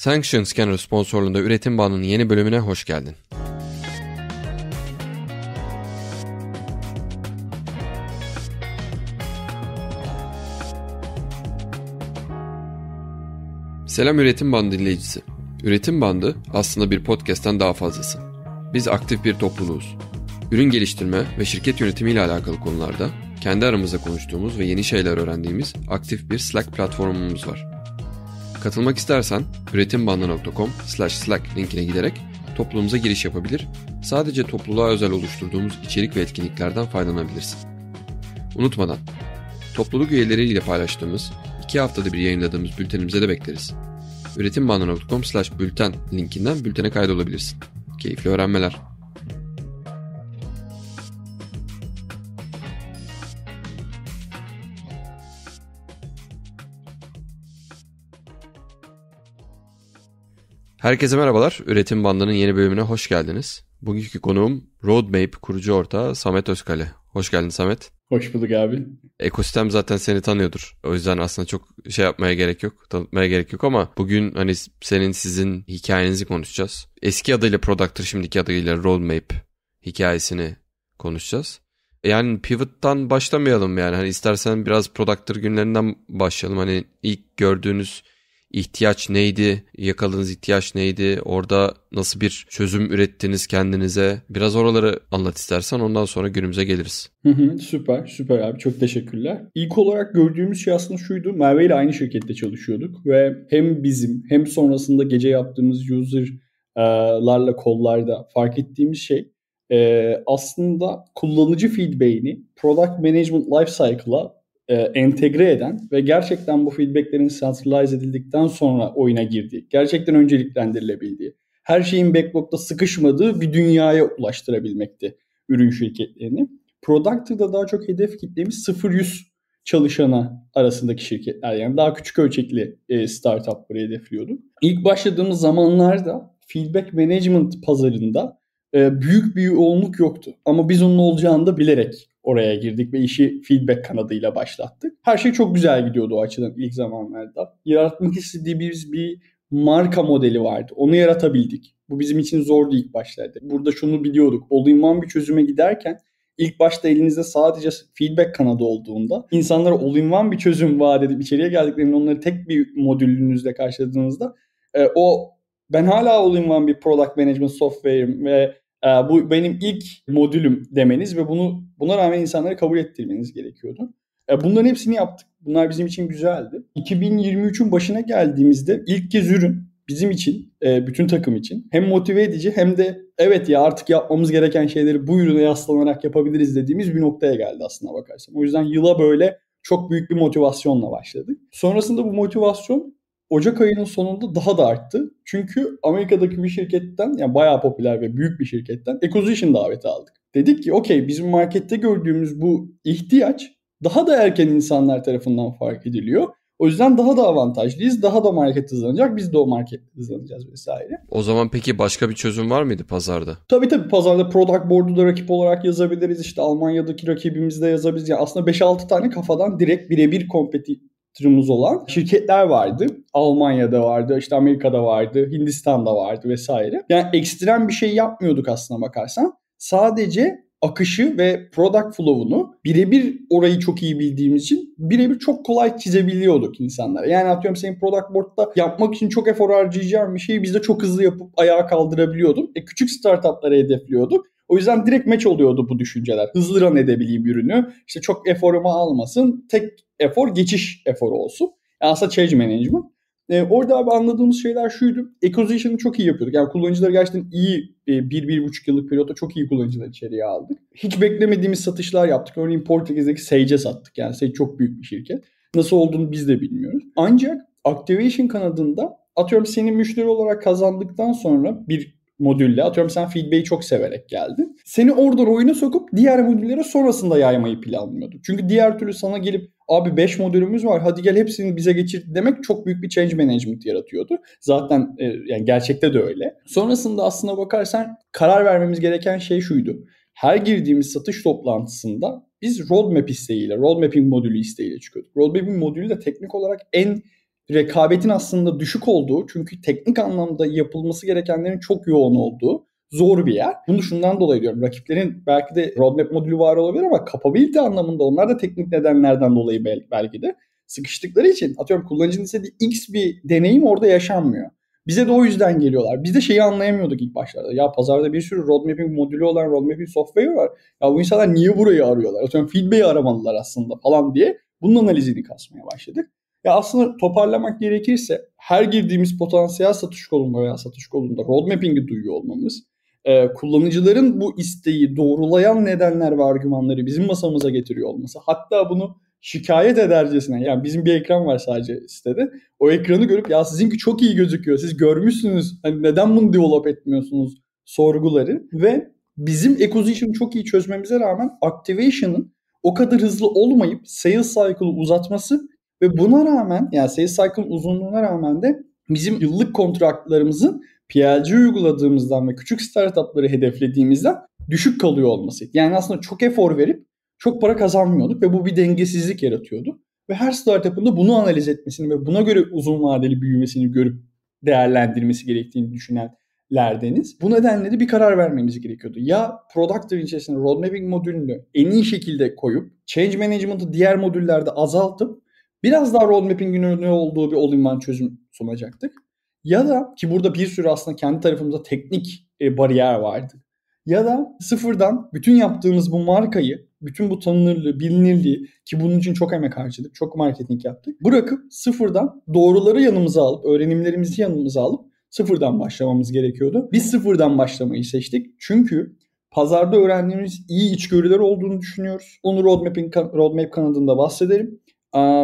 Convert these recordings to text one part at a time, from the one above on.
Sanction Scanner sponsorluğunda Üretim Bağının yeni bölümüne hoş geldin. Selam Üretim Bandı dinleyicisi. Üretim Bandı aslında bir podcast'ten daha fazlası. Biz aktif bir topluluğuz. Ürün geliştirme ve şirket yönetimi ile alakalı konularda kendi aramızda konuştuğumuz ve yeni şeyler öğrendiğimiz aktif bir Slack platformumuz var. Katılmak istersen slash slack linkine giderek topluluğumuza giriş yapabilir, sadece topluluğa özel oluşturduğumuz içerik ve etkinliklerden faydalanabilirsin. Unutmadan, topluluk üyeleriyle paylaştığımız, iki haftada bir yayınladığımız bültenimize de bekleriz. üretimbandı.com slash bülten linkinden bültene kaydolabilirsin. Keyifli öğrenmeler. Herkese merhabalar. Üretim Bandı'nın yeni bölümüne hoş geldiniz. Bugünkü konuğum Roadmap kurucu ortağı Samet Özkale. Hoş geldin Samet. Hoş bulduk abi. Ekosistem zaten seni tanıyordur. O yüzden aslında çok şey yapmaya gerek yok, tanıtmaya gerek yok ama bugün hani senin sizin hikayenizi konuşacağız. Eski adıyla Product'tır, şimdiki adıyla Roadmap hikayesini konuşacağız. E yani pivot'tan başlamayalım yani. Hani istersen biraz Product'tır günlerinden başlayalım. Hani ilk gördüğünüz ihtiyaç neydi, yakaladığınız ihtiyaç neydi, orada nasıl bir çözüm ürettiniz kendinize. Biraz oraları anlat istersen ondan sonra günümüze geliriz. süper, süper abi. Çok teşekkürler. İlk olarak gördüğümüz şey aslında şuydu. Merve ile aynı şirkette çalışıyorduk ve hem bizim hem sonrasında gece yaptığımız user'larla e, kollarda fark ettiğimiz şey e, aslında kullanıcı feedback'ini product management life lifecycle'a e, entegre eden ve gerçekten bu feedbacklerin centralize edildikten sonra oyuna girdiği, gerçekten önceliklendirilebildiği, her şeyin backlog'da sıkışmadığı bir dünyaya ulaştırabilmekti ürün şirketlerini. Product'da daha çok hedef kitlemiz 0-100 çalışana arasındaki şirketler yani daha küçük ölçekli e, startupları hedefliyorduk. İlk başladığımız zamanlarda feedback management pazarında e, büyük bir yoğunluk yoktu ama biz onun olacağını da bilerek oraya girdik ve işi feedback kanadıyla başlattık. Her şey çok güzel gidiyordu o açıdan ilk zamanlarda. Yaratmak istediğimiz bir marka modeli vardı. Onu yaratabildik. Bu bizim için zordu ilk başlarda. Burada şunu biliyorduk. all bir çözüme giderken ilk başta elinizde sadece feedback kanadı olduğunda insanlara all-in-one bir çözüm vaat edip içeriye geldiklerinde onları tek bir modülünüzle karşıladığınızda e, o ben hala all-in-one bir product management software'im ve ee, bu benim ilk modülüm demeniz ve bunu buna rağmen insanları kabul ettirmeniz gerekiyordu. Ee, bunların hepsini yaptık. Bunlar bizim için güzeldi. 2023'ün başına geldiğimizde ilk kez ürün bizim için, e, bütün takım için hem motive edici hem de evet ya artık yapmamız gereken şeyleri bu ürüne yaslanarak yapabiliriz dediğimiz bir noktaya geldi aslında bakarsan. O yüzden yıla böyle çok büyük bir motivasyonla başladık. Sonrasında bu motivasyon Ocak ayının sonunda daha da arttı. Çünkü Amerika'daki bir şirketten yani bayağı popüler ve büyük bir şirketten acquisition daveti aldık. Dedik ki okey bizim markette gördüğümüz bu ihtiyaç daha da erken insanlar tarafından fark ediliyor. O yüzden daha da avantajlıyız. Daha da market hızlanacak. Biz de o market hızlanacağız vesaire. O zaman peki başka bir çözüm var mıydı pazarda? Tabii tabii pazarda product board'u da rakip olarak yazabiliriz. İşte Almanya'daki rakibimizde yazabiliriz. Yani aslında 5-6 tane kafadan direkt birebir kompeti yatırımımız olan şirketler vardı. Almanya'da vardı, işte Amerika'da vardı, Hindistan'da vardı vesaire. Yani ekstrem bir şey yapmıyorduk aslına bakarsan. Sadece akışı ve product flow'unu birebir orayı çok iyi bildiğimiz için birebir çok kolay çizebiliyorduk insanlara. Yani atıyorum senin product board'da yapmak için çok efor harcayacağın bir şeyi biz de çok hızlı yapıp ayağa kaldırabiliyorduk. E, küçük startuplara hedefliyorduk. O yüzden direkt meç oluyordu bu düşünceler. Hızlı run edebileyim ürünü. İşte çok eforumu almasın. Tek efor geçiş eforu olsun. Yani e, aslında change management. E, orada abi anladığımız şeyler şuydu. Acquisition'ı çok iyi yapıyorduk. Yani kullanıcıları gerçekten iyi, e, bir, bir buçuk yıllık periyotta çok iyi kullanıcıları içeriye aldık. Hiç beklemediğimiz satışlar yaptık. Örneğin Portekiz'deki Sage'e sattık. Yani Sage çok büyük bir şirket. Nasıl olduğunu biz de bilmiyoruz. Ancak Activation kanadında atıyorum senin müşteri olarak kazandıktan sonra bir modülle atıyorum sen feedback'i çok severek geldin. Seni oradan oyuna sokup diğer modüllere sonrasında yaymayı planlıyorduk. Çünkü diğer türlü sana gelip abi 5 modülümüz var hadi gel hepsini bize geçir demek çok büyük bir change management yaratıyordu. Zaten e, yani gerçekte de öyle. Sonrasında aslına bakarsan karar vermemiz gereken şey şuydu. Her girdiğimiz satış toplantısında biz roadmap isteğiyle, roadmapping modülü isteğiyle çıkıyorduk. Roadmapping modülü de teknik olarak en rekabetin aslında düşük olduğu çünkü teknik anlamda yapılması gerekenlerin çok yoğun olduğu zor bir yer. Bunu şundan dolayı diyorum. Rakiplerin belki de roadmap modülü var olabilir ama capability anlamında onlar da teknik nedenlerden dolayı belki de sıkıştıkları için atıyorum kullanıcının istediği X bir deneyim orada yaşanmıyor. Bize de o yüzden geliyorlar. Biz de şeyi anlayamıyorduk ilk başlarda. Ya pazarda bir sürü roadmap'in modülü olan roadmap'in software var. Ya bu insanlar niye burayı arıyorlar? Atıyorum feedback'i aramalılar aslında falan diye. Bunun analizini kasmaya başladık. Ya aslında toparlamak gerekirse her girdiğimiz potansiyel satış kolunda veya satış kolunda roadmapping'i duyuyor olmamız, e, kullanıcıların bu isteği doğrulayan nedenler ve argümanları bizim masamıza getiriyor olması, hatta bunu şikayet edercesine yani bizim bir ekran var sadece sitede. O ekranı görüp ya sizinki çok iyi gözüküyor. Siz görmüşsünüz. Hani neden bunu develop etmiyorsunuz sorguları ve bizim acquisition çok iyi çözmemize rağmen activation'ın o kadar hızlı olmayıp sales cycle'ı uzatması ve buna rağmen yani sales cycle'ın uzunluğuna rağmen de bizim yıllık kontratlarımızın PLC uyguladığımızdan ve küçük startupları hedeflediğimizden düşük kalıyor olması. Yani aslında çok efor verip çok para kazanmıyorduk ve bu bir dengesizlik yaratıyordu. Ve her startup'ın da bunu analiz etmesini ve buna göre uzun vadeli büyümesini görüp değerlendirmesi gerektiğini düşünenlerdeniz. Bu nedenle de bir karar vermemiz gerekiyordu. Ya product içerisinde roadmapping modülünü en iyi şekilde koyup change management'ı diğer modüllerde azaltıp Biraz daha roadmap'in ne olduğu bir all-in-one çözüm sunacaktık. Ya da ki burada bir sürü aslında kendi tarafımızda teknik e, bariyer vardı. Ya da sıfırdan bütün yaptığımız bu markayı, bütün bu tanınırlığı, bilinirliği ki bunun için çok emek harcadık, çok marketing yaptık. Bırakıp sıfırdan doğruları yanımıza alıp, öğrenimlerimizi yanımıza alıp sıfırdan başlamamız gerekiyordu. Biz sıfırdan başlamayı seçtik. Çünkü pazarda öğrendiğimiz iyi içgörüler olduğunu düşünüyoruz. Onu roadmap'in roadmap kanadında bahsederim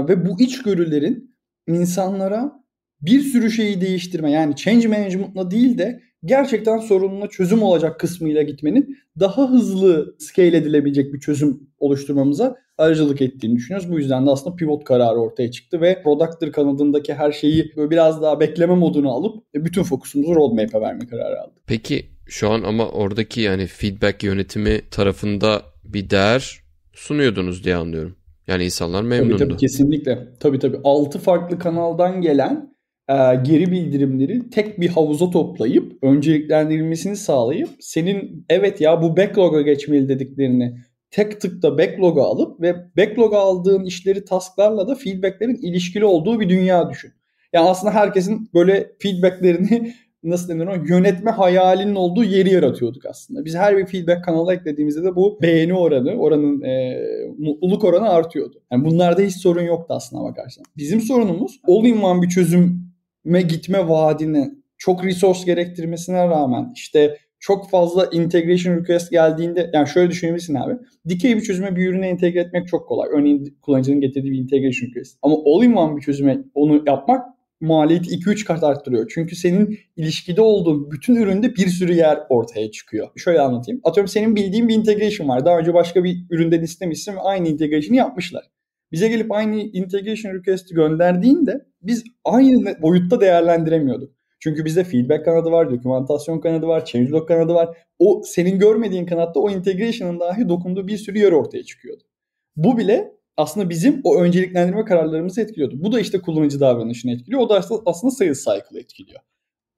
ve bu içgörülerin insanlara bir sürü şeyi değiştirme yani change management'la değil de gerçekten sorununa çözüm olacak kısmıyla gitmenin daha hızlı scale edilebilecek bir çözüm oluşturmamıza aracılık ettiğini düşünüyoruz. Bu yüzden de aslında pivot kararı ortaya çıktı ve Productor kanadındaki her şeyi böyle biraz daha bekleme modunu alıp bütün fokusumuzu roadmap'e verme kararı aldık. Peki şu an ama oradaki yani feedback yönetimi tarafında bir değer sunuyordunuz diye anlıyorum. Yani insanlar memnundu. Tabii, tabii kesinlikle. Tabii tabii 6 farklı kanaldan gelen e, geri bildirimleri tek bir havuza toplayıp önceliklendirilmesini sağlayıp senin evet ya bu backlog'a geçmeli dediklerini tek tıkta backlog'a alıp ve backlog'a aldığın işleri tasklarla da feedbacklerin ilişkili olduğu bir dünya düşün. Yani aslında herkesin böyle feedbacklerini nasıl denir o yönetme hayalinin olduğu yeri yaratıyorduk aslında. Biz her bir feedback kanalı eklediğimizde de bu beğeni oranı, oranın e, mutluluk oranı artıyordu. Yani bunlarda hiç sorun yoktu aslında bakarsan. Bizim sorunumuz all-in-one bir çözüme gitme vaadini çok resource gerektirmesine rağmen işte çok fazla integration request geldiğinde yani şöyle düşünebilirsin abi. Dikey bir çözüme bir ürüne entegre etmek çok kolay. Örneğin kullanıcının getirdiği bir integration request. Ama all-in-one bir çözüme onu yapmak maliyeti 2-3 kat arttırıyor. Çünkü senin ilişkide olduğun bütün üründe bir sürü yer ortaya çıkıyor. Şöyle anlatayım. Atıyorum senin bildiğin bir integration var. Daha önce başka bir üründen istemişsin ve aynı integration'ı yapmışlar. Bize gelip aynı integration request'i gönderdiğinde biz aynı boyutta değerlendiremiyorduk. Çünkü bizde feedback kanadı var, dokumentasyon kanadı var, changelog kanadı var. O senin görmediğin kanatta o integration'ın dahi dokunduğu bir sürü yer ortaya çıkıyordu. Bu bile aslında bizim o önceliklendirme kararlarımızı etkiliyordu. Bu da işte kullanıcı davranışını etkiliyor. O da aslında sales cycle etkiliyor.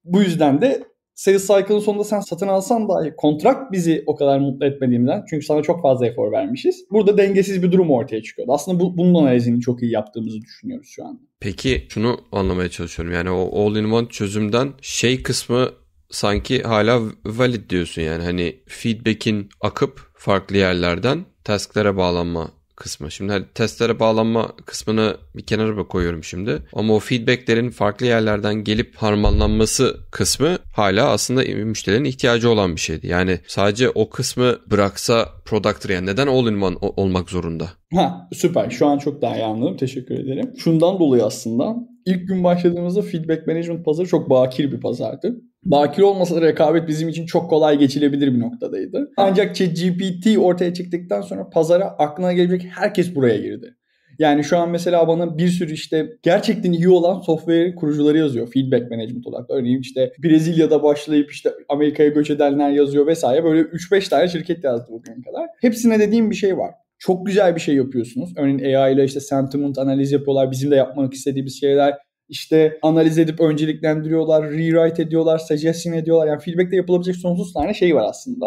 Bu yüzden de sales cycle'ın sonunda sen satın alsan dahi Kontrat bizi o kadar mutlu etmediğimden çünkü sana çok fazla efor vermişiz. Burada dengesiz bir durum ortaya çıkıyordu. Aslında bu, bunun analizini çok iyi yaptığımızı düşünüyoruz şu anda. Peki şunu anlamaya çalışıyorum. Yani o all-in-one çözümden şey kısmı sanki hala valid diyorsun yani hani feedback'in akıp farklı yerlerden task'lara bağlanma kısmı. Şimdi hani testlere bağlanma kısmını bir kenara koyuyorum şimdi. Ama o feedbacklerin farklı yerlerden gelip harmanlanması kısmı hala aslında müşterinin ihtiyacı olan bir şeydi. Yani sadece o kısmı bıraksa product'tır yani neden all in one olmak zorunda? Ha, süper. Şu an çok daha iyi anladım. Teşekkür ederim. Şundan dolayı aslında ilk gün başladığımızda feedback management pazarı çok bakir bir pazardı. Bakir olmasa da rekabet bizim için çok kolay geçilebilir bir noktadaydı. Ancak ChatGPT ortaya çıktıktan sonra pazara aklına gelecek herkes buraya girdi. Yani şu an mesela bana bir sürü işte gerçekten iyi olan software kurucuları yazıyor feedback management olarak. Örneğin işte Brezilya'da başlayıp işte Amerika'ya göç edenler yazıyor vesaire. Böyle 3-5 tane şirket yazdı bugüne kadar. Hepsine dediğim bir şey var. Çok güzel bir şey yapıyorsunuz. Örneğin AI ile işte sentiment analiz yapıyorlar. Bizim de yapmak istediğimiz şeyler işte analiz edip önceliklendiriyorlar, rewrite ediyorlar, suggestion ediyorlar. Yani feedback'te yapılabilecek sonsuz tane şey var aslında.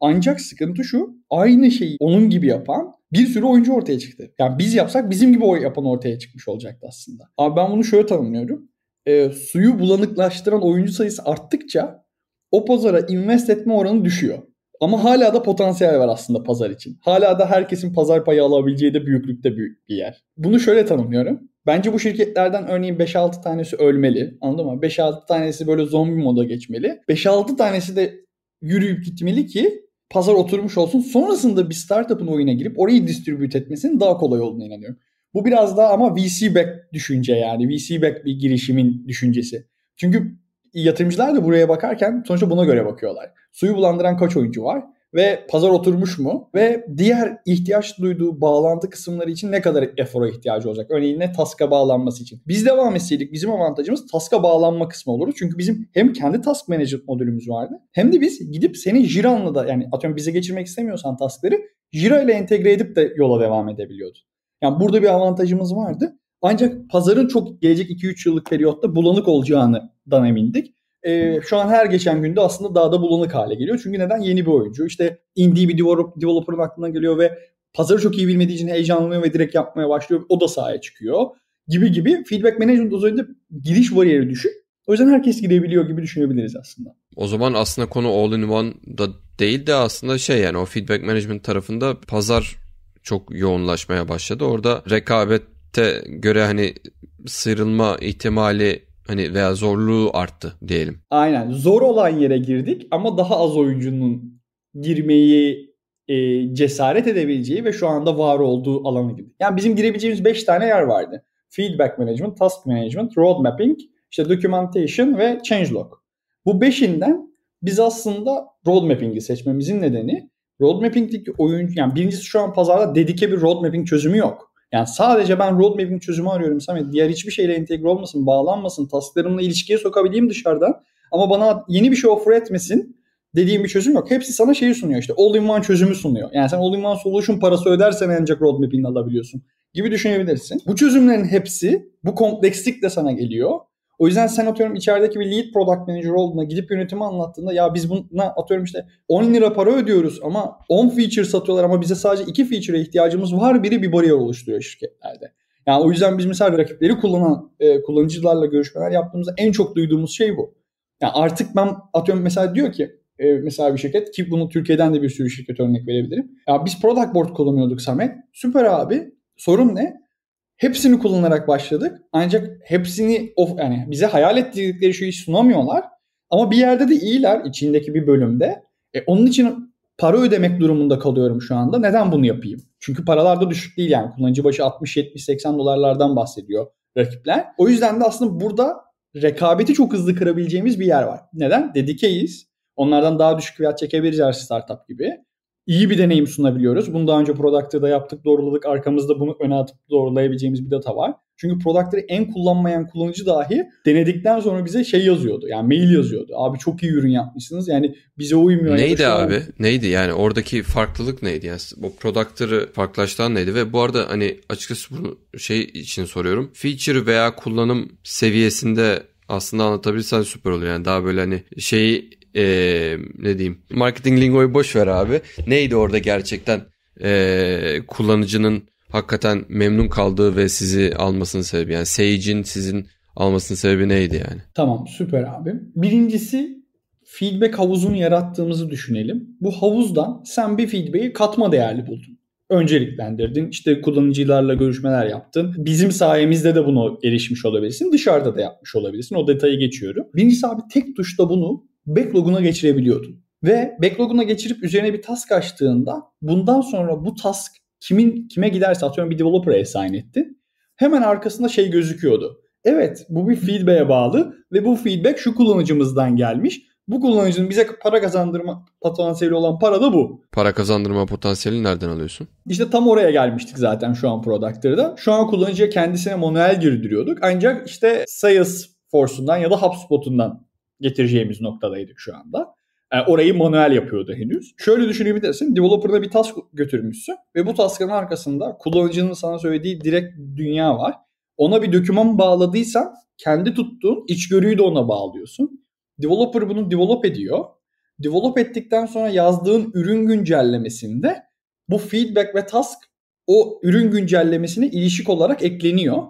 Ancak sıkıntı şu, aynı şeyi onun gibi yapan bir sürü oyuncu ortaya çıktı. Yani biz yapsak bizim gibi oy yapan ortaya çıkmış olacaktı aslında. Abi ben bunu şöyle tanımlıyorum. E, suyu bulanıklaştıran oyuncu sayısı arttıkça o pazara invest etme oranı düşüyor. Ama hala da potansiyel var aslında pazar için. Hala da herkesin pazar payı alabileceği de büyüklükte büyük bir yer. Bunu şöyle tanımlıyorum. Bence bu şirketlerden örneğin 5-6 tanesi ölmeli. Anladın mı? 5-6 tanesi böyle zombi moda geçmeli. 5-6 tanesi de yürüyüp gitmeli ki pazar oturmuş olsun. Sonrasında bir startup'ın oyuna girip orayı distribüt etmesinin daha kolay olduğunu inanıyorum. Bu biraz daha ama VC back düşünce yani. VC back bir girişimin düşüncesi. Çünkü yatırımcılar da buraya bakarken sonuçta buna göre bakıyorlar. Suyu bulandıran kaç oyuncu var? ve pazar oturmuş mu ve diğer ihtiyaç duyduğu bağlantı kısımları için ne kadar efora ihtiyacı olacak? Örneğin ne taska bağlanması için. Biz devam etseydik bizim avantajımız taska bağlanma kısmı olurdu. Çünkü bizim hem kendi task manager modülümüz vardı hem de biz gidip seni Jira'nla da yani atıyorum bize geçirmek istemiyorsan taskları Jira ile entegre edip de yola devam edebiliyordu. Yani burada bir avantajımız vardı. Ancak pazarın çok gelecek 2-3 yıllık periyotta bulanık olacağını dan emindik. Ee, şu an her geçen günde aslında daha da bulanık hale geliyor. Çünkü neden? Yeni bir oyuncu. İşte indie bir developer'ın aklına geliyor ve pazarı çok iyi bilmediği için heyecanlanıyor ve direkt yapmaya başlıyor. O da sahaya çıkıyor gibi gibi. Feedback management o özelinde giriş bariyeri düşük. O yüzden herkes gidebiliyor gibi düşünebiliriz aslında. O zaman aslında konu all in one da değil de aslında şey yani o feedback management tarafında pazar çok yoğunlaşmaya başladı. Orada rekabet te göre hani sıyrılma ihtimali hani veya zorluğu arttı diyelim. Aynen. Zor olan yere girdik ama daha az oyuncunun girmeyi e, cesaret edebileceği ve şu anda var olduğu alanı girdik. Yani bizim girebileceğimiz 5 tane yer vardı. Feedback Management, Task Management, Road Mapping, işte Documentation ve Changelog. Bu beşinden biz aslında Road Mapping'i seçmemizin nedeni Road Mapping'deki oyuncu yani birincisi şu an pazarda dedike bir Road Mapping çözümü yok. Yani sadece ben roadmap'in çözümü arıyorum Samet. Diğer hiçbir şeyle entegre olmasın, bağlanmasın, tasklarımla ilişkiye sokabileyim dışarıdan. Ama bana yeni bir şey offer etmesin dediğim bir çözüm yok. Hepsi sana şeyi sunuyor işte all-in-one çözümü sunuyor. Yani sen all-in-one solution parası ödersen ancak roadmap'ini alabiliyorsun gibi düşünebilirsin. Bu çözümlerin hepsi bu komplekslikle sana geliyor. O yüzden sen atıyorum içerideki bir lead product manager olduğuna gidip yönetimi anlattığında ya biz buna atıyorum işte 10 lira para ödüyoruz ama 10 feature satıyorlar ama bize sadece 2 feature'a ihtiyacımız var biri bir bariyer oluşturuyor şirketlerde. Yani o yüzden biz mesela rakipleri kullanan e, kullanıcılarla görüşmeler yaptığımızda en çok duyduğumuz şey bu. Yani artık ben atıyorum mesela diyor ki e, mesela bir şirket ki bunu Türkiye'den de bir sürü şirket örnek verebilirim. Ya biz product board kullanıyorduk Samet. Süper abi. Sorun ne? Hepsini kullanarak başladık. Ancak hepsini of yani bize hayal ettikleri şeyi sunamıyorlar. Ama bir yerde de iyiler içindeki bir bölümde. E, onun için para ödemek durumunda kalıyorum şu anda. Neden bunu yapayım? Çünkü paralar da düşük değil yani. Kullanıcı başı 60, 70, 80 dolarlardan bahsediyor rakipler. O yüzden de aslında burada rekabeti çok hızlı kırabileceğimiz bir yer var. Neden? Dedikeyiz. Onlardan daha düşük fiyat çekebiliriz her startup gibi iyi bir deneyim sunabiliyoruz. Bunu daha önce Product'ı da yaptık, doğruladık. Arkamızda bunu öne atıp doğrulayabileceğimiz bir data var. Çünkü Product'ı en kullanmayan kullanıcı dahi denedikten sonra bize şey yazıyordu. Yani mail yazıyordu. Abi çok iyi ürün yapmışsınız. Yani bize uymuyor. Neydi yani abi? Oldu. Neydi yani oradaki farklılık neydi? Yani bu Product'ı farklılaştıran neydi? Ve bu arada hani açıkçası bunu şey için soruyorum. Feature veya kullanım seviyesinde aslında anlatabilirsen süper olur. Yani daha böyle hani şeyi ee, ne diyeyim marketing lingoyu boş ver abi. Neydi orada gerçekten ee, kullanıcının hakikaten memnun kaldığı ve sizi almasının sebebi yani Sage'in sizin almasının sebebi neydi yani? Tamam süper abi. Birincisi feedback havuzunu yarattığımızı düşünelim. Bu havuzdan sen bir feedback'i katma değerli buldun. Önceliklendirdin, işte kullanıcılarla görüşmeler yaptın. Bizim sayemizde de bunu erişmiş olabilirsin. Dışarıda da yapmış olabilirsin. O detayı geçiyorum. Birincisi abi tek tuşla bunu backlog'una geçirebiliyordun. Ve backlog'una geçirip üzerine bir task açtığında bundan sonra bu task kimin kime giderse atıyorum bir developer'a assign etti. Hemen arkasında şey gözüküyordu. Evet bu bir feedback'e bağlı ve bu feedback şu kullanıcımızdan gelmiş. Bu kullanıcının bize para kazandırma potansiyeli olan para da bu. Para kazandırma potansiyeli nereden alıyorsun? İşte tam oraya gelmiştik zaten şu an Productor'da. Şu an kullanıcıya kendisine manuel girdiriyorduk. Ancak işte Sales Force'undan ya da HubSpot'undan getireceğimiz noktadaydık şu anda. E, orayı manuel yapıyordu henüz. Şöyle düşünebilirsin. Developer'da bir task götürmüşsün ve bu task'ın arkasında kullanıcının sana söylediği direkt dünya var. Ona bir döküman bağladıysan kendi tuttuğun içgörüyü de ona bağlıyorsun. Developer bunu develop ediyor. Develop ettikten sonra yazdığın ürün güncellemesinde bu feedback ve task o ürün güncellemesine ilişik olarak ekleniyor.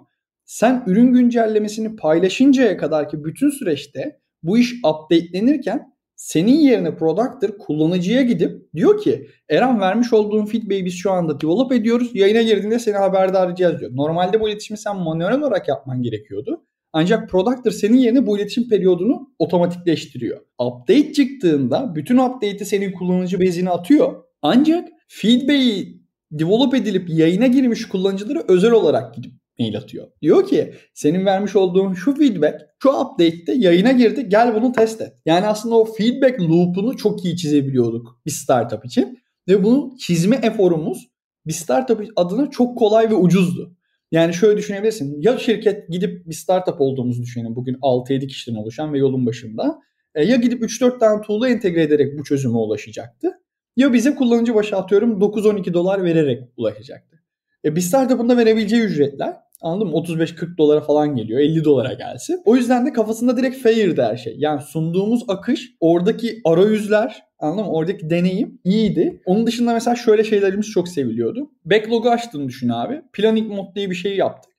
Sen ürün güncellemesini paylaşıncaya kadar ki bütün süreçte bu iş updatelenirken senin yerine product'tır kullanıcıya gidip diyor ki Eren vermiş olduğun feedback'i biz şu anda develop ediyoruz. Yayına girdiğinde seni haberdar edeceğiz diyor. Normalde bu iletişimi sen manuel olarak yapman gerekiyordu. Ancak product'tır senin yerine bu iletişim periyodunu otomatikleştiriyor. Update çıktığında bütün update'i senin kullanıcı bezine atıyor. Ancak feedback'i develop edilip yayına girmiş kullanıcılara özel olarak gidip mail atıyor. Diyor ki senin vermiş olduğun şu feedback şu update'te yayına girdi gel bunu test et. Yani aslında o feedback loop'unu çok iyi çizebiliyorduk bir startup için. Ve bunun çizme eforumuz bir startup adına çok kolay ve ucuzdu. Yani şöyle düşünebilirsin. Ya şirket gidip bir startup olduğumuzu düşünelim. Bugün 6-7 kişiden oluşan ve yolun başında. E, ya gidip 3-4 tane tool'u entegre ederek bu çözüme ulaşacaktı. Ya bize kullanıcı başı atıyorum 9-12 dolar vererek ulaşacaktı. E, bir startup'ın da verebileceği ücretler Anladın mı? 35-40 dolara falan geliyor. 50 dolara gelse. O yüzden de kafasında direkt fair de her şey. Yani sunduğumuz akış, oradaki arayüzler, Anladın mı? Oradaki deneyim iyiydi. Onun dışında mesela şöyle şeylerimiz çok seviliyordu. Backlog'u açtığını düşün abi. Planning mod diye bir şey yaptık.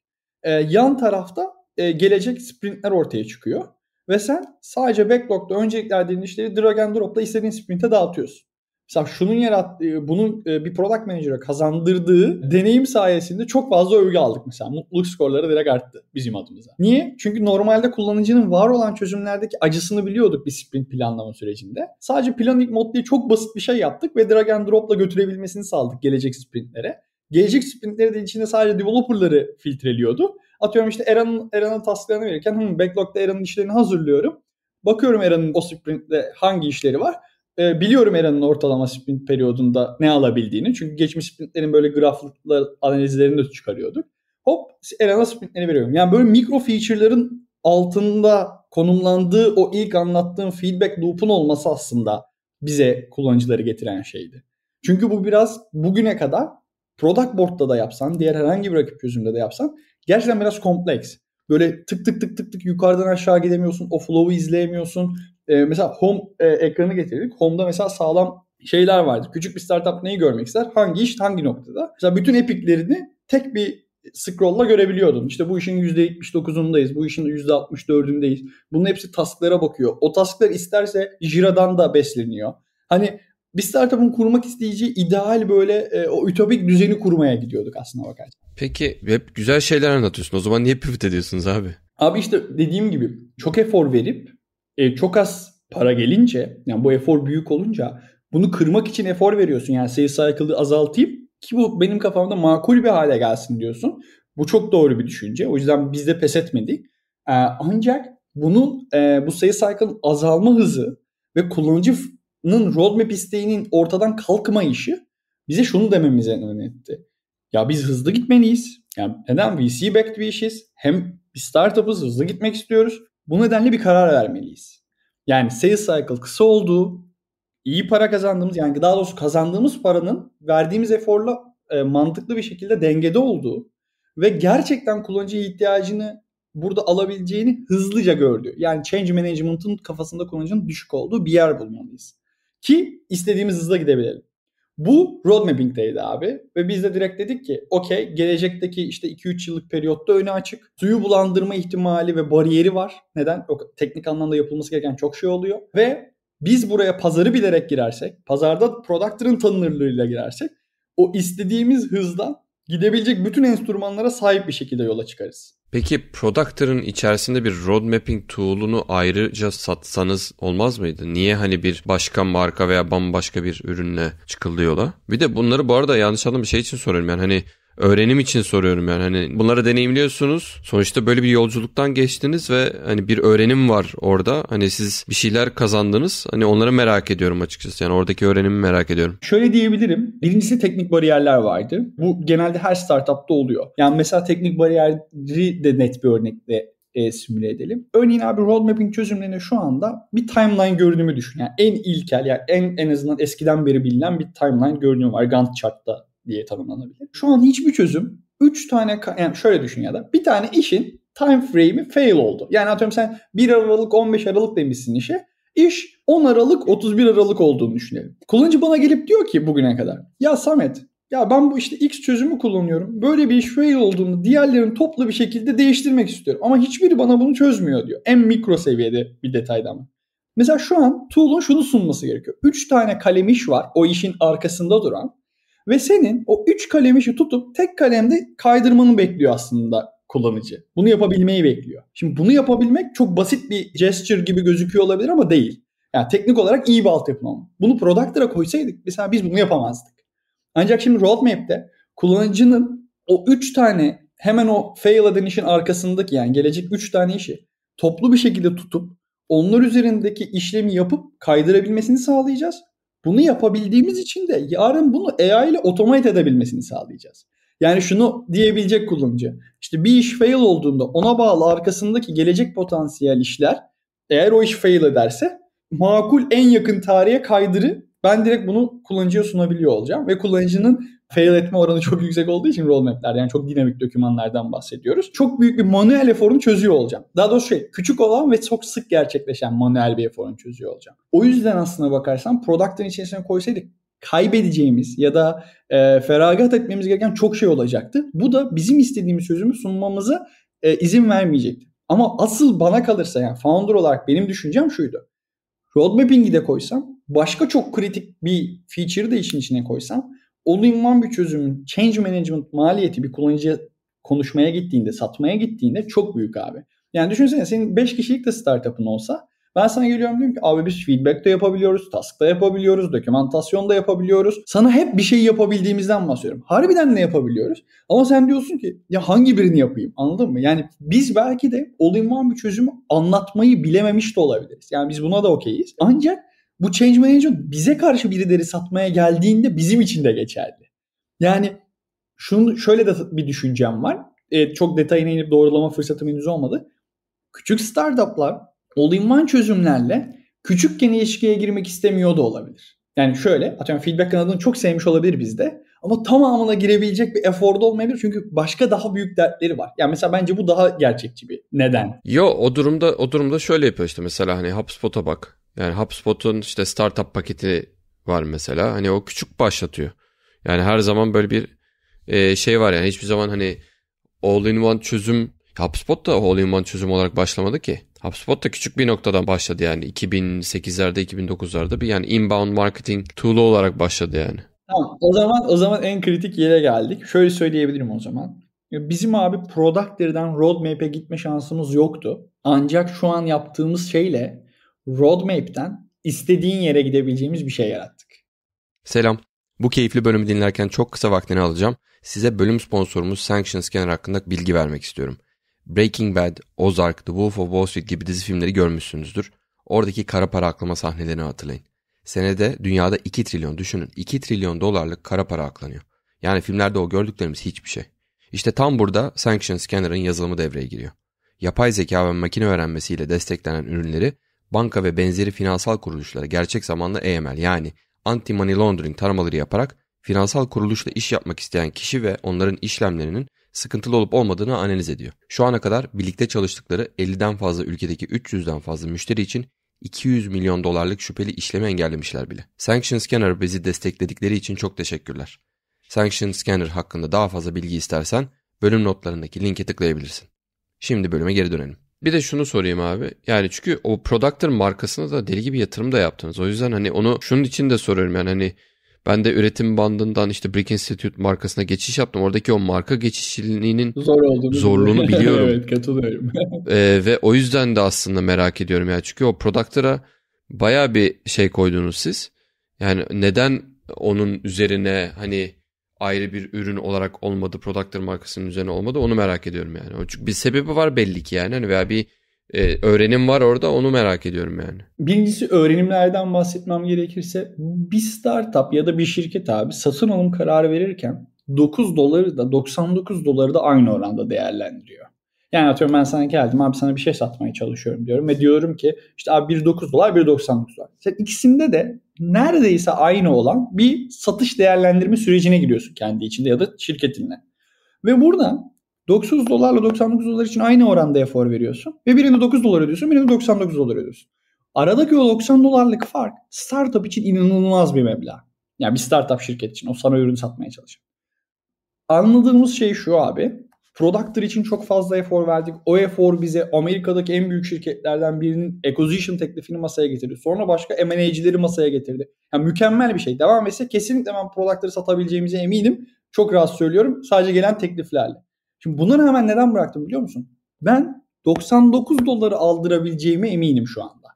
Ee, yan tarafta e, gelecek sprintler ortaya çıkıyor. Ve sen sadece backlog'da öncelikler verdiğin işleri drag and drop'la istediğin sprinte dağıtıyorsun. Mesela şunun yarattığı, e, bunun e, bir product manager'a kazandırdığı deneyim sayesinde çok fazla övgü aldık mesela. Mutluluk skorları direkt arttı bizim adımıza. Niye? Çünkü normalde kullanıcının var olan çözümlerdeki acısını biliyorduk bir sprint planlama sürecinde. Sadece plan mod diye çok basit bir şey yaptık ve drag and drop'la götürebilmesini sağladık gelecek sprintlere. Gelecek sprintleri de içinde sadece developerları filtreliyordu. Atıyorum işte Eran'ın Eran'a tasklarını verirken backlog'da Eran'ın işlerini hazırlıyorum. Bakıyorum Eran'ın o sprintte hangi işleri var e, biliyorum Eren'in ortalama sprint periyodunda ne alabildiğini. Çünkü geçmiş sprintlerin böyle graflıklar analizlerini de çıkarıyorduk. Hop Eren'a sprintleri veriyorum. Yani böyle mikro feature'ların altında konumlandığı o ilk anlattığım feedback loop'un olması aslında bize kullanıcıları getiren şeydi. Çünkü bu biraz bugüne kadar product board'da da yapsan, diğer herhangi bir rakip çözümde de yapsan gerçekten biraz kompleks. Böyle tık tık tık tık tık yukarıdan aşağı gidemiyorsun. O flow'u izleyemiyorsun. E, mesela home e, ekranı getirdik. Home'da mesela sağlam şeyler vardı. Küçük bir startup neyi görmek ister? Hangi iş hangi noktada? Mesela bütün epiklerini tek bir scroll'la görebiliyordum. İşte bu işin %79'undayız, bu işin %64'ündeyiz. Bunun hepsi tasklara bakıyor. O tasklar isterse Jira'dan da besleniyor. Hani bir startup'ın kurmak isteyeceği ideal böyle e, o ütopik düzeni kurmaya gidiyorduk aslında bakarsan. Peki hep güzel şeyler anlatıyorsun. O zaman niye pivot ediyorsunuz abi? Abi işte dediğim gibi çok efor verip e, çok az para gelince yani bu efor büyük olunca bunu kırmak için efor veriyorsun. Yani sales cycle'ı azaltayım ki bu benim kafamda makul bir hale gelsin diyorsun. Bu çok doğru bir düşünce. O yüzden biz de pes etmedik. Ee, ancak bunun e, bu sayı cycle'ın azalma hızı ve kullanıcı Apple'ın roadmap isteğinin ortadan kalkma işi bize şunu dememize neden etti. Ya biz hızlı gitmeliyiz. Yani neden VC backed bir işiz? Hem bir startup'ız hızlı gitmek istiyoruz. Bu nedenle bir karar vermeliyiz. Yani sales cycle kısa olduğu, iyi para kazandığımız yani daha doğrusu kazandığımız paranın verdiğimiz eforla e, mantıklı bir şekilde dengede olduğu ve gerçekten kullanıcı ihtiyacını burada alabileceğini hızlıca gördü. Yani change management'ın kafasında kullanıcının düşük olduğu bir yer bulmalıyız. Ki istediğimiz hızla gidebilelim. Bu road abi ve biz de direkt dedik ki okey gelecekteki işte 2-3 yıllık periyotta öne açık. Suyu bulandırma ihtimali ve bariyeri var. Neden? O teknik anlamda yapılması gereken çok şey oluyor. Ve biz buraya pazarı bilerek girersek, pazarda product'ın tanınırlığıyla girersek o istediğimiz hızda gidebilecek bütün enstrümanlara sahip bir şekilde yola çıkarız. Peki Productor'ın içerisinde bir road mapping tool'unu ayrıca satsanız olmaz mıydı? Niye hani bir başka marka veya bambaşka bir ürünle çıkıldı yola? Bir de bunları bu arada yanlış anladığım şey için soruyorum. Yani hani öğrenim için soruyorum yani hani bunları deneyimliyorsunuz. Sonuçta böyle bir yolculuktan geçtiniz ve hani bir öğrenim var orada. Hani siz bir şeyler kazandınız. Hani onları merak ediyorum açıkçası. Yani oradaki öğrenimi merak ediyorum. Şöyle diyebilirim. Birincisi teknik bariyerler vardı. Bu genelde her startupta oluyor. Yani mesela teknik bariyeri de net bir örnekle e, simüle edelim. Örneğin abi roadmap'in çözümlerine şu anda bir timeline görünümü düşün. Yani en ilkel yani en en azından eskiden beri bilinen bir timeline görünümü var Gantt chart'ta diye tanımlanabilir. Şu an hiçbir çözüm 3 tane yani şöyle düşün ya da bir tane işin time frame'i fail oldu. Yani atıyorum sen 1 Aralık 15 Aralık demişsin işe. İş 10 Aralık 31 Aralık olduğunu düşünelim. Kullanıcı bana gelip diyor ki bugüne kadar ya Samet ya ben bu işte X çözümü kullanıyorum. Böyle bir iş fail olduğunu diğerlerin toplu bir şekilde değiştirmek istiyorum. Ama hiçbiri bana bunu çözmüyor diyor. En mikro seviyede bir detayda mı? Mesela şu an Tool'un şunu sunması gerekiyor. 3 tane kalem iş var o işin arkasında duran. Ve senin o üç kalemişi tutup tek kalemde kaydırmanı bekliyor aslında kullanıcı. Bunu yapabilmeyi bekliyor. Şimdi bunu yapabilmek çok basit bir gesture gibi gözüküyor olabilir ama değil. Yani teknik olarak iyi bir altyapı olmalı. Bunu product'a koysaydık mesela biz bunu yapamazdık. Ancak şimdi roadmap'te kullanıcının o 3 tane hemen o fail eden işin arkasındaki yani gelecek 3 tane işi toplu bir şekilde tutup onlar üzerindeki işlemi yapıp kaydırabilmesini sağlayacağız. Bunu yapabildiğimiz için de yarın bunu AI ile otomate edebilmesini sağlayacağız. Yani şunu diyebilecek kullanıcı. İşte bir iş fail olduğunda ona bağlı arkasındaki gelecek potansiyel işler eğer o iş fail ederse makul en yakın tarihe kaydırı ben direkt bunu kullanıcıya sunabiliyor olacağım ve kullanıcının fail etme oranı çok yüksek olduğu için roadmap'ler yani çok dinamik dokümanlardan bahsediyoruz. Çok büyük bir manuel eforunu çözüyor olacağım. Daha doğrusu şey küçük olan ve çok sık gerçekleşen manuel bir eforunu çözüyor olacağım. O yüzden aslına bakarsan product'ın içerisine koysaydık kaybedeceğimiz ya da e, feragat etmemiz gereken çok şey olacaktı. Bu da bizim istediğimiz çözümü sunmamızı e, izin vermeyecekti. Ama asıl bana kalırsa yani founder olarak benim düşüncem şuydu. Roadmap'ingi de koysam, başka çok kritik bir feature'ı da işin içine koysam all in bir çözümün change management maliyeti bir kullanıcıya konuşmaya gittiğinde, satmaya gittiğinde çok büyük abi. Yani düşünsene senin 5 kişilik de startup'ın olsa ben sana geliyorum diyorum ki abi biz feedback de yapabiliyoruz, task da yapabiliyoruz, dokumentasyon da yapabiliyoruz. Sana hep bir şey yapabildiğimizden bahsediyorum. Harbiden ne yapabiliyoruz? Ama sen diyorsun ki ya hangi birini yapayım anladın mı? Yani biz belki de all in bir çözümü anlatmayı bilememiş de olabiliriz. Yani biz buna da okeyiz. Ancak bu change manager bize karşı birileri satmaya geldiğinde bizim için de geçerli. Yani şunu şöyle de bir düşüncem var. E, çok detayına inip doğrulama fırsatım henüz olmadı. Küçük startuplar all in çözümlerle küçükken ilişkiye girmek istemiyor da olabilir. Yani şöyle atıyorum feedback kanadını çok sevmiş olabilir bizde ama tamamına girebilecek bir eforda olmayabilir çünkü başka daha büyük dertleri var. Yani mesela bence bu daha gerçekçi bir neden. Yo o durumda o durumda şöyle yapıyor işte mesela hani HubSpot'a bak. Yani HubSpot'un işte startup paketi var mesela. Hani o küçük başlatıyor. Yani her zaman böyle bir e, şey var yani hiçbir zaman hani all-in-one çözüm HubSpot da all-in-one çözüm olarak başlamadı ki. HubSpot da küçük bir noktadan başladı yani 2008'lerde 2009'larda bir yani inbound marketing tool'u olarak başladı yani. Tamam o zaman o zaman en kritik yere geldik. Şöyle söyleyebilirim o zaman. Bizim abi product deriden roadmap'e gitme şansımız yoktu. Ancak şu an yaptığımız şeyle roadmap'ten istediğin yere gidebileceğimiz bir şey yarattık. Selam. Bu keyifli bölümü dinlerken çok kısa vaktini alacağım. Size bölüm sponsorumuz Sanction Scanner hakkında bilgi vermek istiyorum. Breaking Bad, Ozark, The Wolf of Wall Street gibi dizi filmleri görmüşsünüzdür. Oradaki kara para aklama sahnelerini hatırlayın. Senede dünyada 2 trilyon düşünün 2 trilyon dolarlık kara para aklanıyor. Yani filmlerde o gördüklerimiz hiçbir şey. İşte tam burada Sanction Scanner'ın yazılımı devreye giriyor. Yapay zeka ve makine öğrenmesiyle desteklenen ürünleri banka ve benzeri finansal kuruluşlara gerçek zamanlı EML, yani anti-money laundering taramaları yaparak finansal kuruluşla iş yapmak isteyen kişi ve onların işlemlerinin sıkıntılı olup olmadığını analiz ediyor. Şu ana kadar birlikte çalıştıkları 50'den fazla ülkedeki 300'den fazla müşteri için 200 milyon dolarlık şüpheli işlemi engellemişler bile. Sanction Scanner bizi destekledikleri için çok teşekkürler. Sanction Scanner hakkında daha fazla bilgi istersen bölüm notlarındaki linke tıklayabilirsin. Şimdi bölüme geri dönelim. Bir de şunu sorayım abi. Yani çünkü o Product'ın markasına da deli gibi yatırım da yaptınız. O yüzden hani onu şunun için de soruyorum yani hani ben de üretim bandından işte Brick Institute markasına geçiş yaptım. Oradaki o marka geçişliğinin Zor olduğunu zorluğunu biliyorum. evet katılıyorum. ee, ve o yüzden de aslında merak ediyorum yani. Çünkü o Product'a baya bir şey koydunuz siz. Yani neden onun üzerine hani ayrı bir ürün olarak olmadı. Product'ın markasının üzerine olmadı. Onu merak ediyorum yani. Çünkü bir sebebi var belli ki yani. Hani veya bir e, öğrenim var orada onu merak ediyorum yani. Birincisi öğrenimlerden bahsetmem gerekirse bir startup ya da bir şirket abi satın alım kararı verirken 9 doları da 99 doları da aynı oranda değerlendiriyor. Yani atıyorum ben sana geldim abi sana bir şey satmaya çalışıyorum diyorum ve diyorum ki işte abi 1.9 dolar 1.99 dolar. Sen ikisinde de neredeyse aynı olan bir satış değerlendirme sürecine giriyorsun kendi içinde ya da şirketinle. Ve burada 9 dolarla 99 dolar için aynı oranda efor veriyorsun. Ve birine 9 dolar ödüyorsun, birine 99 dolar ödüyorsun. Aradaki o 90 dolarlık fark startup için inanılmaz bir meblağ. Yani bir startup şirket için o sana ürün satmaya çalışıyor. Anladığımız şey şu abi. Productor için çok fazla efor verdik. O efor bize Amerika'daki en büyük şirketlerden birinin acquisition teklifini masaya getirdi. Sonra başka M&A'cileri masaya getirdi. Yani mükemmel bir şey. Devam etse kesinlikle ben productları satabileceğimize eminim. Çok rahat söylüyorum. Sadece gelen tekliflerle. Şimdi buna hemen neden bıraktım biliyor musun? Ben 99 doları aldırabileceğime eminim şu anda.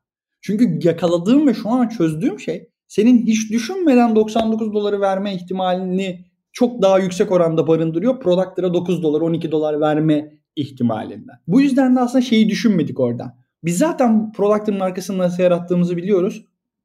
Çünkü yakaladığım ve şu an çözdüğüm şey senin hiç düşünmeden 99 doları verme ihtimalini çok daha yüksek oranda barındırıyor. Product'lara 9 dolar 12 dolar verme ihtimalinden. Bu yüzden de aslında şeyi düşünmedik orada. Biz zaten Product'ın markasını nasıl yarattığımızı biliyoruz.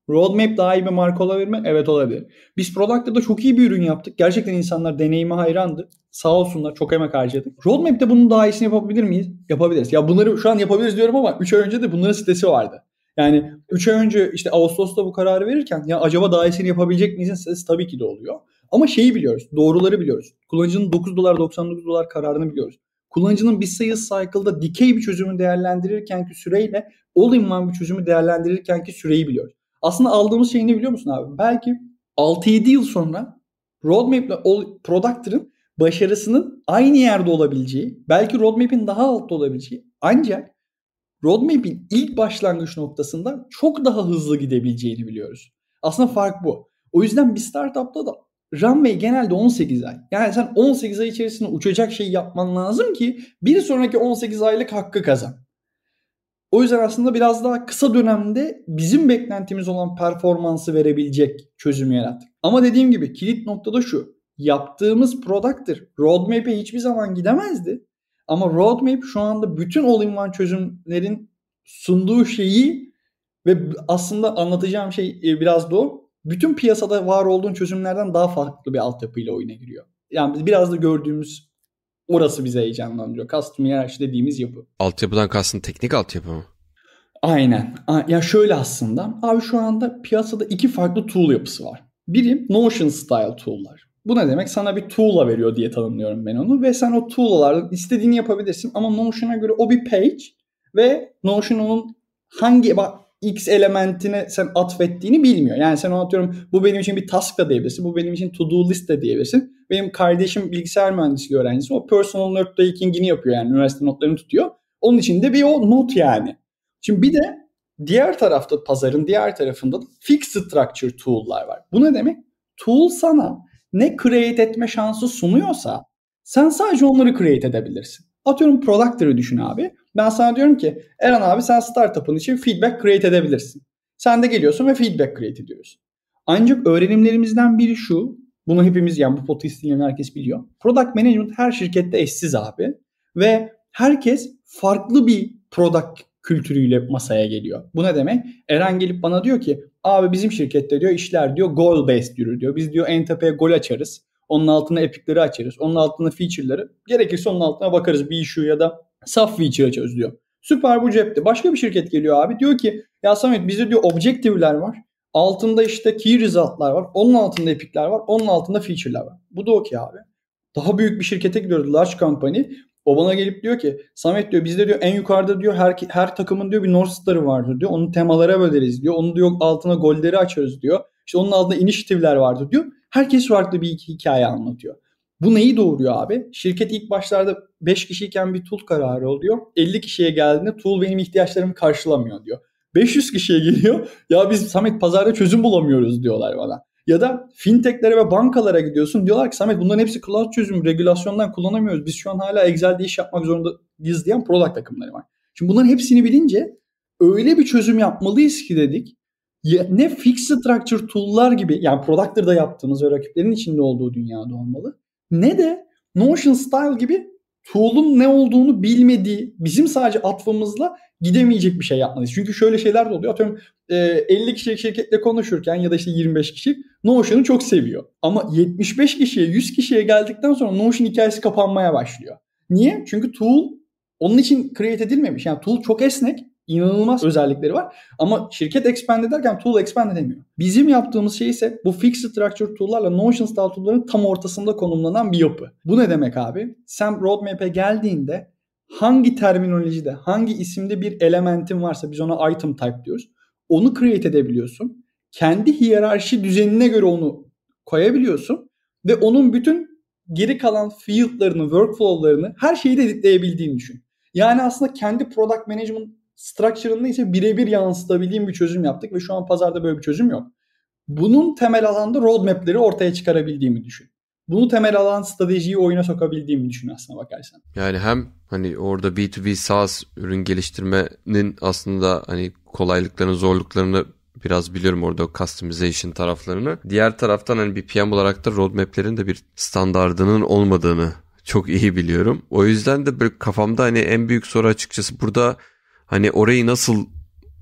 Roadmap daha iyi bir marka olabilir mi? Evet olabilir. Biz Product'ta da çok iyi bir ürün yaptık. Gerçekten insanlar deneyime hayrandı. Sağ olsunlar çok emek harcadık. Roadmap'te bunun daha iyisini yapabilir miyiz? Yapabiliriz. Ya bunları şu an yapabiliriz diyorum ama 3 ay önce de bunların sitesi vardı. Yani 3 ay önce işte Ağustos'ta bu kararı verirken ya acaba daha iyisini yapabilecek miyiz? Ses tabii ki de oluyor. Ama şeyi biliyoruz. Doğruları biliyoruz. Kullanıcının 9 dolar 99 dolar kararını biliyoruz. Kullanıcının bir sayı cycle'da dikey bir çözümü değerlendirirkenki süreyle all-in-one bir çözümü değerlendirirkenki süreyi biliyoruz. Aslında aldığımız şey ne biliyor musun abi? Belki 6-7 yıl sonra roadmap ile product'ın başarısının aynı yerde olabileceği, belki roadmap'in daha altta olabileceği ancak roadmap'in ilk başlangıç noktasında çok daha hızlı gidebileceğini biliyoruz. Aslında fark bu. O yüzden bir startupta da runway genelde 18 ay. Yani sen 18 ay içerisinde uçacak şeyi yapman lazım ki bir sonraki 18 aylık hakkı kazan. O yüzden aslında biraz daha kısa dönemde bizim beklentimiz olan performansı verebilecek çözüm yarattık. Ama dediğim gibi kilit noktada şu. Yaptığımız product'tır. Roadmap'e hiçbir zaman gidemezdi. Ama roadmap şu anda bütün all-in-one çözümlerin sunduğu şeyi ve aslında anlatacağım şey e, biraz da o bütün piyasada var olduğun çözümlerden daha farklı bir altyapıyla oyuna giriyor. Yani biraz da gördüğümüz orası bize heyecanlandırıyor. Custom yararçı dediğimiz yapı. Altyapıdan kastın teknik altyapı mı? Aynen. Ya şöyle aslında. Abi şu anda piyasada iki farklı tool yapısı var. Biri Notion style tool'lar. Bu ne demek? Sana bir tool'a veriyor diye tanımlıyorum ben onu. Ve sen o tool'lardan istediğini yapabilirsin. Ama Notion'a göre o bir page. Ve Notion onun hangi bak X elementine sen atfettiğini bilmiyor. Yani sen anlatıyorum, bu benim için bir task da diyebilirsin. Bu benim için to do list de diyebilirsin. Benim kardeşim bilgisayar mühendisliği öğrencisi. O personal note taking'ini yapıyor yani. Üniversite notlarını tutuyor. Onun için de bir o not yani. Şimdi bir de diğer tarafta pazarın diğer tarafında da fixed structure tool'lar var. Bu ne demek? Tool sana ne create etme şansı sunuyorsa sen sadece onları create edebilirsin. Atıyorum product'ları düşün abi. Ben sana diyorum ki Eren abi sen startup'ın için feedback create edebilirsin. Sen de geliyorsun ve feedback create ediyoruz. Ancak öğrenimlerimizden biri şu. Bunu hepimiz yani bu podcast dinleyen herkes biliyor. Product management her şirkette eşsiz abi. Ve herkes farklı bir product kültürüyle masaya geliyor. Bu ne demek? Eren gelip bana diyor ki abi bizim şirkette diyor işler diyor goal based yürür diyor. Biz diyor en tepeye gol açarız. Onun altına epikleri açarız. Onun altına feature'ları. Gerekirse onun altına bakarız. Bir issue ya da saf feature çözülüyor. Süper bu cepte. Başka bir şirket geliyor abi diyor ki ya Samet bizde diyor objective'ler var. Altında işte key result'lar var. Onun altında epic'ler var. Onun altında feature'ler var. Bu da okey abi. Daha büyük bir şirkete gidiyoruz. large company. O bana gelip diyor ki Samet diyor bizde diyor en yukarıda diyor her, her takımın diyor bir North Star'ı vardır diyor. Onu temalara böleriz diyor. Onu diyor altına golleri açarız diyor. İşte onun altında inisiyatifler vardır diyor. Herkes farklı bir iki hikaye anlatıyor. Bu neyi doğuruyor abi? Şirket ilk başlarda 5 kişiyken bir tool kararı oluyor. 50 kişiye geldiğinde tool benim ihtiyaçlarımı karşılamıyor diyor. 500 kişiye geliyor. Ya biz Samet pazarda çözüm bulamıyoruz diyorlar bana. Ya da fintechlere ve bankalara gidiyorsun. Diyorlar ki Samet bunların hepsi cloud çözüm, Regülasyondan kullanamıyoruz. Biz şu an hala Excel'de iş yapmak zorundayız diyen product takımları var. Şimdi bunların hepsini bilince öyle bir çözüm yapmalıyız ki dedik. ne fixed structure tool'lar gibi yani da yaptığımız ve rakiplerin içinde olduğu dünyada olmalı ne de Notion Style gibi tool'un ne olduğunu bilmediği, bizim sadece atfamızla gidemeyecek bir şey yapmalıyız. Çünkü şöyle şeyler de oluyor. Atıyorum 50 e, kişilik şirketle konuşurken ya da işte 25 kişi Notion'u çok seviyor. Ama 75 kişiye, 100 kişiye geldikten sonra Notion hikayesi kapanmaya başlıyor. Niye? Çünkü tool onun için create edilmemiş. Yani tool çok esnek inanılmaz özellikleri var. Ama şirket expand ederken tool expand edemiyor. Bizim yaptığımız şey ise bu fixed structure tool'larla Notion style tool'ların tam ortasında konumlanan bir yapı. Bu ne demek abi? Sen roadmap'e geldiğinde hangi terminolojide, hangi isimde bir elementin varsa biz ona item type diyoruz. Onu create edebiliyorsun. Kendi hiyerarşi düzenine göre onu koyabiliyorsun ve onun bütün geri kalan field'larını, workflow'larını her şeyi de editleyebildiğini düşün. Yani aslında kendi product management structure'ında ise birebir yansıtabildiğim bir çözüm yaptık ve şu an pazarda böyle bir çözüm yok. Bunun temel alanda roadmap'leri ortaya çıkarabildiğimi düşün. Bunu temel alan stratejiyi oyuna sokabildiğimi düşün aslına bakarsan. Yani hem hani orada B2B SaaS ürün geliştirmenin aslında hani kolaylıklarını, zorluklarını biraz biliyorum orada o customization taraflarını. Diğer taraftan hani bir PM olarak da roadmap'lerin de bir standardının olmadığını çok iyi biliyorum. O yüzden de böyle kafamda hani en büyük soru açıkçası burada hani orayı nasıl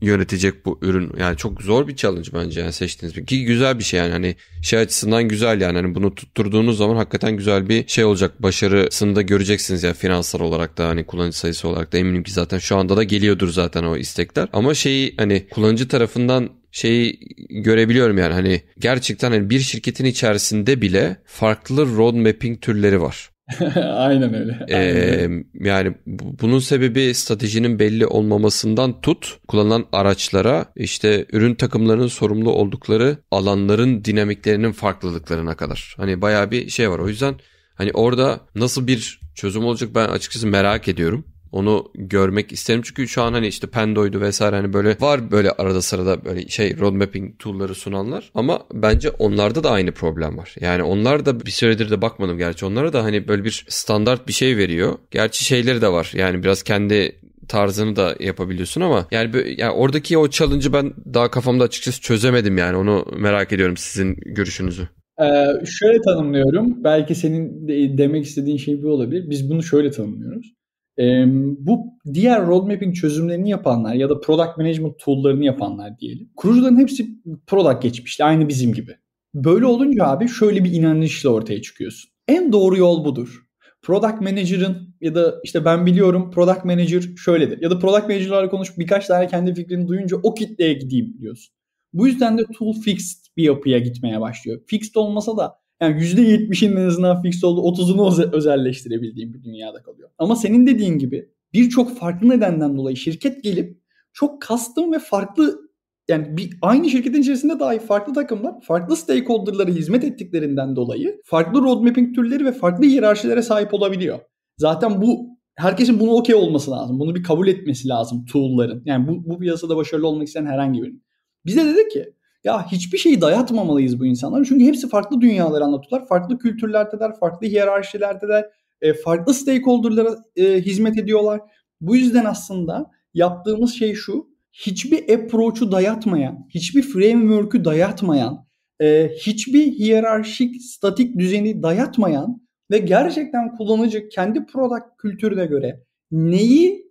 yönetecek bu ürün. Yani çok zor bir challenge bence yani seçtiğiniz bir. Ki güzel bir şey yani hani şey açısından güzel yani hani bunu tutturduğunuz zaman hakikaten güzel bir şey olacak. Başarısını da göreceksiniz ya yani finansal olarak da hani kullanıcı sayısı olarak da eminim ki zaten şu anda da geliyordur zaten o istekler. Ama şeyi hani kullanıcı tarafından şeyi görebiliyorum yani hani gerçekten hani bir şirketin içerisinde bile farklı road mapping türleri var. Aynen öyle. Ee, yani bunun sebebi stratejinin belli olmamasından tut kullanılan araçlara işte ürün takımlarının sorumlu oldukları alanların dinamiklerinin farklılıklarına kadar. Hani bayağı bir şey var. O yüzden hani orada nasıl bir çözüm olacak ben açıkçası merak ediyorum. Onu görmek isterim. Çünkü şu an hani işte Pendo'ydu vesaire hani böyle var böyle arada sırada böyle şey road mapping tool'ları sunanlar. Ama bence onlarda da aynı problem var. Yani onlar da bir süredir de bakmadım gerçi onlara da hani böyle bir standart bir şey veriyor. Gerçi şeyleri de var. Yani biraz kendi tarzını da yapabiliyorsun ama yani, yani oradaki o challenge'ı ben daha kafamda açıkçası çözemedim yani onu merak ediyorum sizin görüşünüzü. Ee, şöyle tanımlıyorum. Belki senin de, demek istediğin şey bu olabilir. Biz bunu şöyle tanımlıyoruz. E, bu diğer road çözümlerini yapanlar ya da product management tool'larını yapanlar diyelim. Kurucuların hepsi product geçmişti aynı bizim gibi. Böyle olunca abi şöyle bir inanışla ortaya çıkıyorsun. En doğru yol budur. Product Manager'ın ya da işte ben biliyorum Product Manager şöyledir. Ya da Product Manager'larla konuşup birkaç tane kendi fikrini duyunca o kitleye gideyim diyorsun. Bu yüzden de tool fixed bir yapıya gitmeye başlıyor. Fixed olmasa da yani %70'in en azından fix oldu. 30'unu özelleştirebildiğim bir dünyada kalıyor. Ama senin dediğin gibi birçok farklı nedenden dolayı şirket gelip çok custom ve farklı yani bir, aynı şirketin içerisinde dahi farklı takımlar farklı stakeholder'lara hizmet ettiklerinden dolayı farklı roadmapping türleri ve farklı hiyerarşilere sahip olabiliyor. Zaten bu herkesin bunu okey olması lazım. Bunu bir kabul etmesi lazım tool'ların. Yani bu, bu piyasada başarılı olmak isteyen herhangi birinin. Bize dedi ki ya hiçbir şeyi dayatmamalıyız bu insanlara. Çünkü hepsi farklı dünyaları anlatıyorlar. Farklı kültürlerdeler, farklı hiyerarşilerdeler, e, farklı stakeholderlara e, hizmet ediyorlar. Bu yüzden aslında yaptığımız şey şu. Hiçbir approach'u dayatmayan, hiçbir framework'ü dayatmayan, e, hiçbir hiyerarşik statik düzeni dayatmayan ve gerçekten kullanıcı kendi product kültürüne göre neyi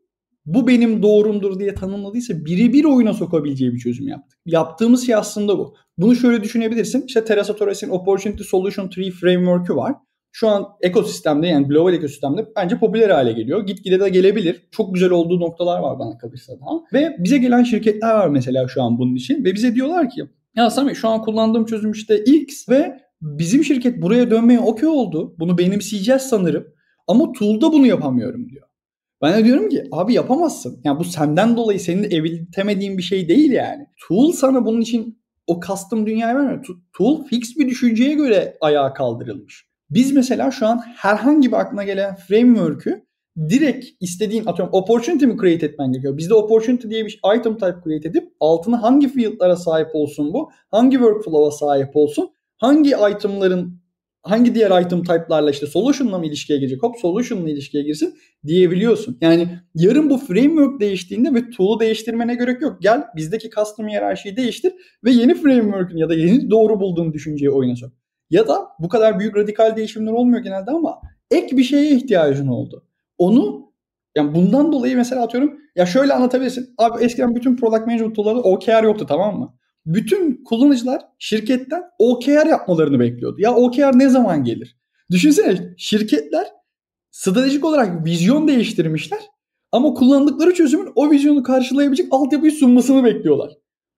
bu benim doğrumdur diye tanımladıysa birebir oyuna sokabileceği bir çözüm yaptık. Yaptığımız şey aslında bu. Bunu şöyle düşünebilirsin. İşte Terasa Torres'in Opportunity Solution Tree Framework'ü var. Şu an ekosistemde yani global ekosistemde bence popüler hale geliyor. Gitgide de gelebilir. Çok güzel olduğu noktalar var bana kalırsa daha. Ve bize gelen şirketler var mesela şu an bunun için. Ve bize diyorlar ki ya Sami şu an kullandığım çözüm işte X ve bizim şirket buraya dönmeye okey oldu. Bunu benimseyeceğiz sanırım. Ama tool'da bunu yapamıyorum diyor. Ben de diyorum ki abi yapamazsın. Yani bu senden dolayı senin evritemediğin bir şey değil yani. Tool sana bunun için o custom dünyayı vermiyor. Tool fix bir düşünceye göre ayağa kaldırılmış. Biz mesela şu an herhangi bir aklına gelen framework'ü direkt istediğin atıyorum opportunity mi create etmen gerekiyor? Bizde opportunity diye bir item type create edip altına hangi field'lara sahip olsun bu? Hangi workflow'a sahip olsun? Hangi item'ların hangi diğer item type'larla işte solution'la mı ilişkiye girecek? Hop solution'la ilişkiye girsin diyebiliyorsun. Yani yarın bu framework değiştiğinde ve tool'u değiştirmene gerek yok. Gel bizdeki custom hiyerarşiyi değiştir ve yeni framework'ün ya da yeni doğru bulduğun düşünceyi oyuna sok. Ya da bu kadar büyük radikal değişimler olmuyor genelde ama ek bir şeye ihtiyacın oldu. Onu yani bundan dolayı mesela atıyorum ya şöyle anlatabilirsin. Abi eskiden bütün product management tool'larda OKR yoktu tamam mı? bütün kullanıcılar şirketten OKR yapmalarını bekliyordu. Ya OKR ne zaman gelir? Düşünsene şirketler stratejik olarak vizyon değiştirmişler ama kullandıkları çözümün o vizyonu karşılayabilecek altyapıyı sunmasını bekliyorlar.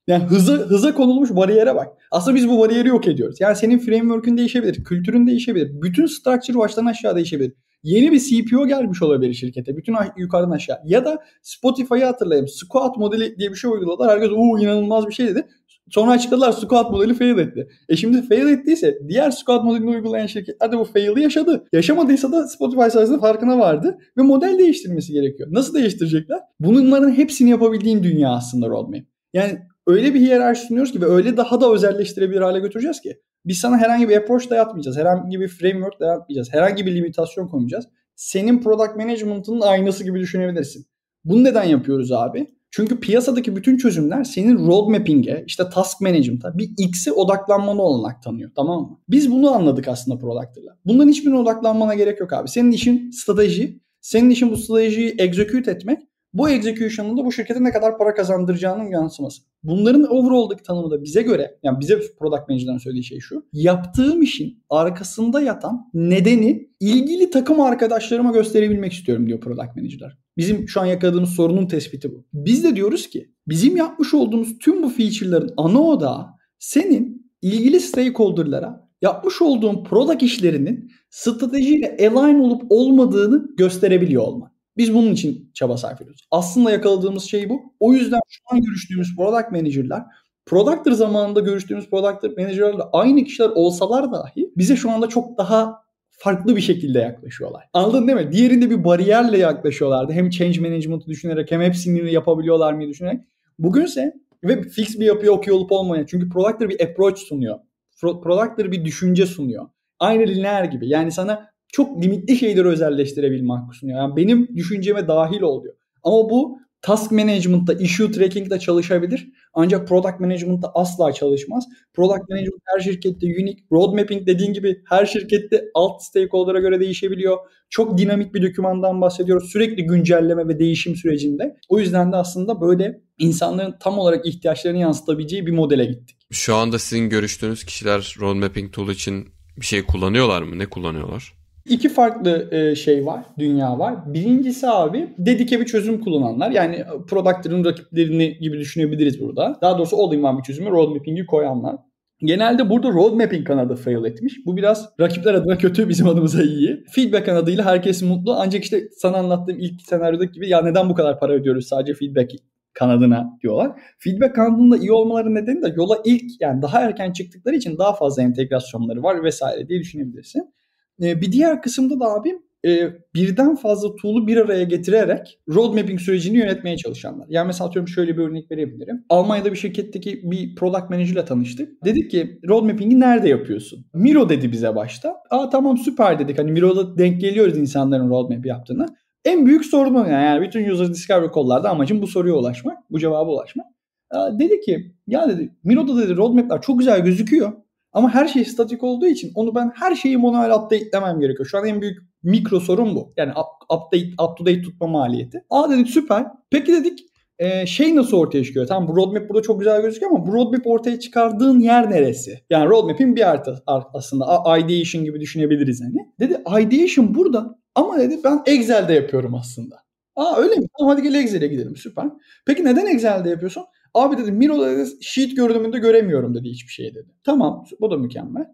Yani hıza, hıza konulmuş bariyere bak. Aslında biz bu bariyeri yok ediyoruz. Yani senin framework'ün değişebilir, kültürün değişebilir. Bütün structure baştan aşağı değişebilir. Yeni bir CPO gelmiş olabilir şirkete. Bütün yukarıdan aşağı. Ya da Spotify'ı hatırlayayım. Squat modeli diye bir şey uyguladılar. Herkes uuu inanılmaz bir şey dedi. Sonra açıkladılar squat modeli fail etti. E şimdi fail ettiyse diğer squat modelini uygulayan şirket de bu fail'i yaşadı. Yaşamadıysa da Spotify sayesinde farkına vardı ve model değiştirmesi gerekiyor. Nasıl değiştirecekler? Bunların hepsini yapabildiğin dünya aslında roadmap. Yani öyle bir hiyerarşi sunuyoruz ki ve öyle daha da özelleştirebilir hale götüreceğiz ki. Biz sana herhangi bir approach dayatmayacağız. Herhangi bir framework dayatmayacağız. Herhangi bir limitasyon koymayacağız. Senin product management'ın aynası gibi düşünebilirsin. Bunu neden yapıyoruz abi? Çünkü piyasadaki bütün çözümler senin road mapping'e, işte task management'a bir X'e odaklanmanı olanak tanıyor. Tamam mı? Biz bunu anladık aslında Product'la. Bundan hiçbirine odaklanmana gerek yok abi. Senin işin strateji, senin işin bu stratejiyi execute etmek bu execution'ın da bu şirkete ne kadar para kazandıracağının yansıması. Bunların overall'daki tanımı da bize göre, yani bize product manager'dan söylediği şey şu. Yaptığım işin arkasında yatan nedeni ilgili takım arkadaşlarıma gösterebilmek istiyorum diyor product manager'lar. Bizim şu an yakaladığımız sorunun tespiti bu. Biz de diyoruz ki bizim yapmış olduğumuz tüm bu feature'ların ana odağı senin ilgili stakeholder'lara yapmış olduğun product işlerinin stratejiyle align olup olmadığını gösterebiliyor olmak. Biz bunun için çaba sarf ediyoruz. Aslında yakaladığımız şey bu. O yüzden şu an görüştüğümüz product manager'lar Product'tır zamanında görüştüğümüz Product'tır menajerlerle aynı kişiler olsalar dahi bize şu anda çok daha farklı bir şekilde yaklaşıyorlar. Anladın değil mi? Diğerinde bir bariyerle yaklaşıyorlardı. Hem change management'ı düşünerek hem hepsini yapabiliyorlar mı düşünerek. Bugünse ve fix bir yapıya okuyor olup olmayan. Çünkü Product'tır bir approach sunuyor. Product'tır bir düşünce sunuyor. Aynı lineer gibi. Yani sana çok limitli şeyleri özelleştirebilme hakkı sunuyor. Yani benim düşünceme dahil oluyor. Ama bu task management'ta, issue tracking'de çalışabilir. Ancak product management'ta asla çalışmaz. Product management her şirkette unique. Road mapping dediğin gibi her şirkette alt stakeholder'a göre değişebiliyor. Çok dinamik bir dokümandan bahsediyoruz. Sürekli güncelleme ve değişim sürecinde. O yüzden de aslında böyle insanların tam olarak ihtiyaçlarını yansıtabileceği bir modele gittik. Şu anda sizin görüştüğünüz kişiler road mapping tool için bir şey kullanıyorlar mı? Ne kullanıyorlar? İki farklı e, şey var, dünya var. Birincisi abi dedike bir çözüm kullananlar. Yani e, product'ların rakiplerini gibi düşünebiliriz burada. Daha doğrusu all in bir çözümü roadmap'ingi koyanlar. Genelde burada mapping kanadı fail etmiş. Bu biraz rakipler adına kötü, bizim adımıza iyi. Feedback kanadıyla herkes mutlu. Ancak işte sana anlattığım ilk senaryodaki gibi ya neden bu kadar para ödüyoruz sadece feedback kanadına diyorlar. Feedback kanadında iyi olmaları nedeni de yola ilk yani daha erken çıktıkları için daha fazla entegrasyonları var vesaire diye düşünebilirsin. Ee, bir diğer kısımda da abim e, birden fazla tool'u bir araya getirerek road mapping sürecini yönetmeye çalışanlar. Yani mesela atıyorum şöyle bir örnek verebilirim. Almanya'da bir şirketteki bir product manager'la tanıştık. Dedik ki road mapping'i nerede yapıyorsun? Miro dedi bize başta. Aa tamam süper dedik. Hani Miro'da denk geliyoruz insanların road map yaptığını. En büyük sorun yani. yani bütün user discovery kollarda amacım bu soruya ulaşmak, bu cevaba ulaşmak. Aa, dedi ki ya dedi Miro'da dedi roadmap'ler çok güzel gözüküyor ama her şey statik olduğu için onu ben her şeyi manuel update'lemem gerekiyor. Şu an en büyük mikro sorun bu. Yani up, update, up to date tutma maliyeti. Aa dedik süper. Peki dedik e, şey nasıl ortaya çıkıyor? Tamam bu roadmap burada çok güzel gözüküyor ama bu roadmap ortaya çıkardığın yer neresi? Yani roadmap'in bir artı aslında ideation gibi düşünebiliriz hani. Dedi ideation burada ama dedi ben Excel'de yapıyorum aslında. Aa öyle mi? Tamam hadi gel Excel'e gidelim süper. Peki neden Excel'de yapıyorsun? Abi dedim Miro'da dedi, sheet görünümünde göremiyorum dedi hiçbir şey dedi. Tamam bu da mükemmel.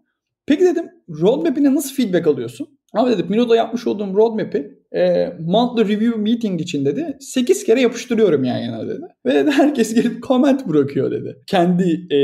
Peki dedim roadmap'ine nasıl feedback alıyorsun? Abi dedim Miro'da yapmış olduğum roadmap'i e, monthly review meeting için dedi 8 kere yapıştırıyorum yan yana dedi. Ve dedi, herkes gelip comment bırakıyor dedi. Kendi e,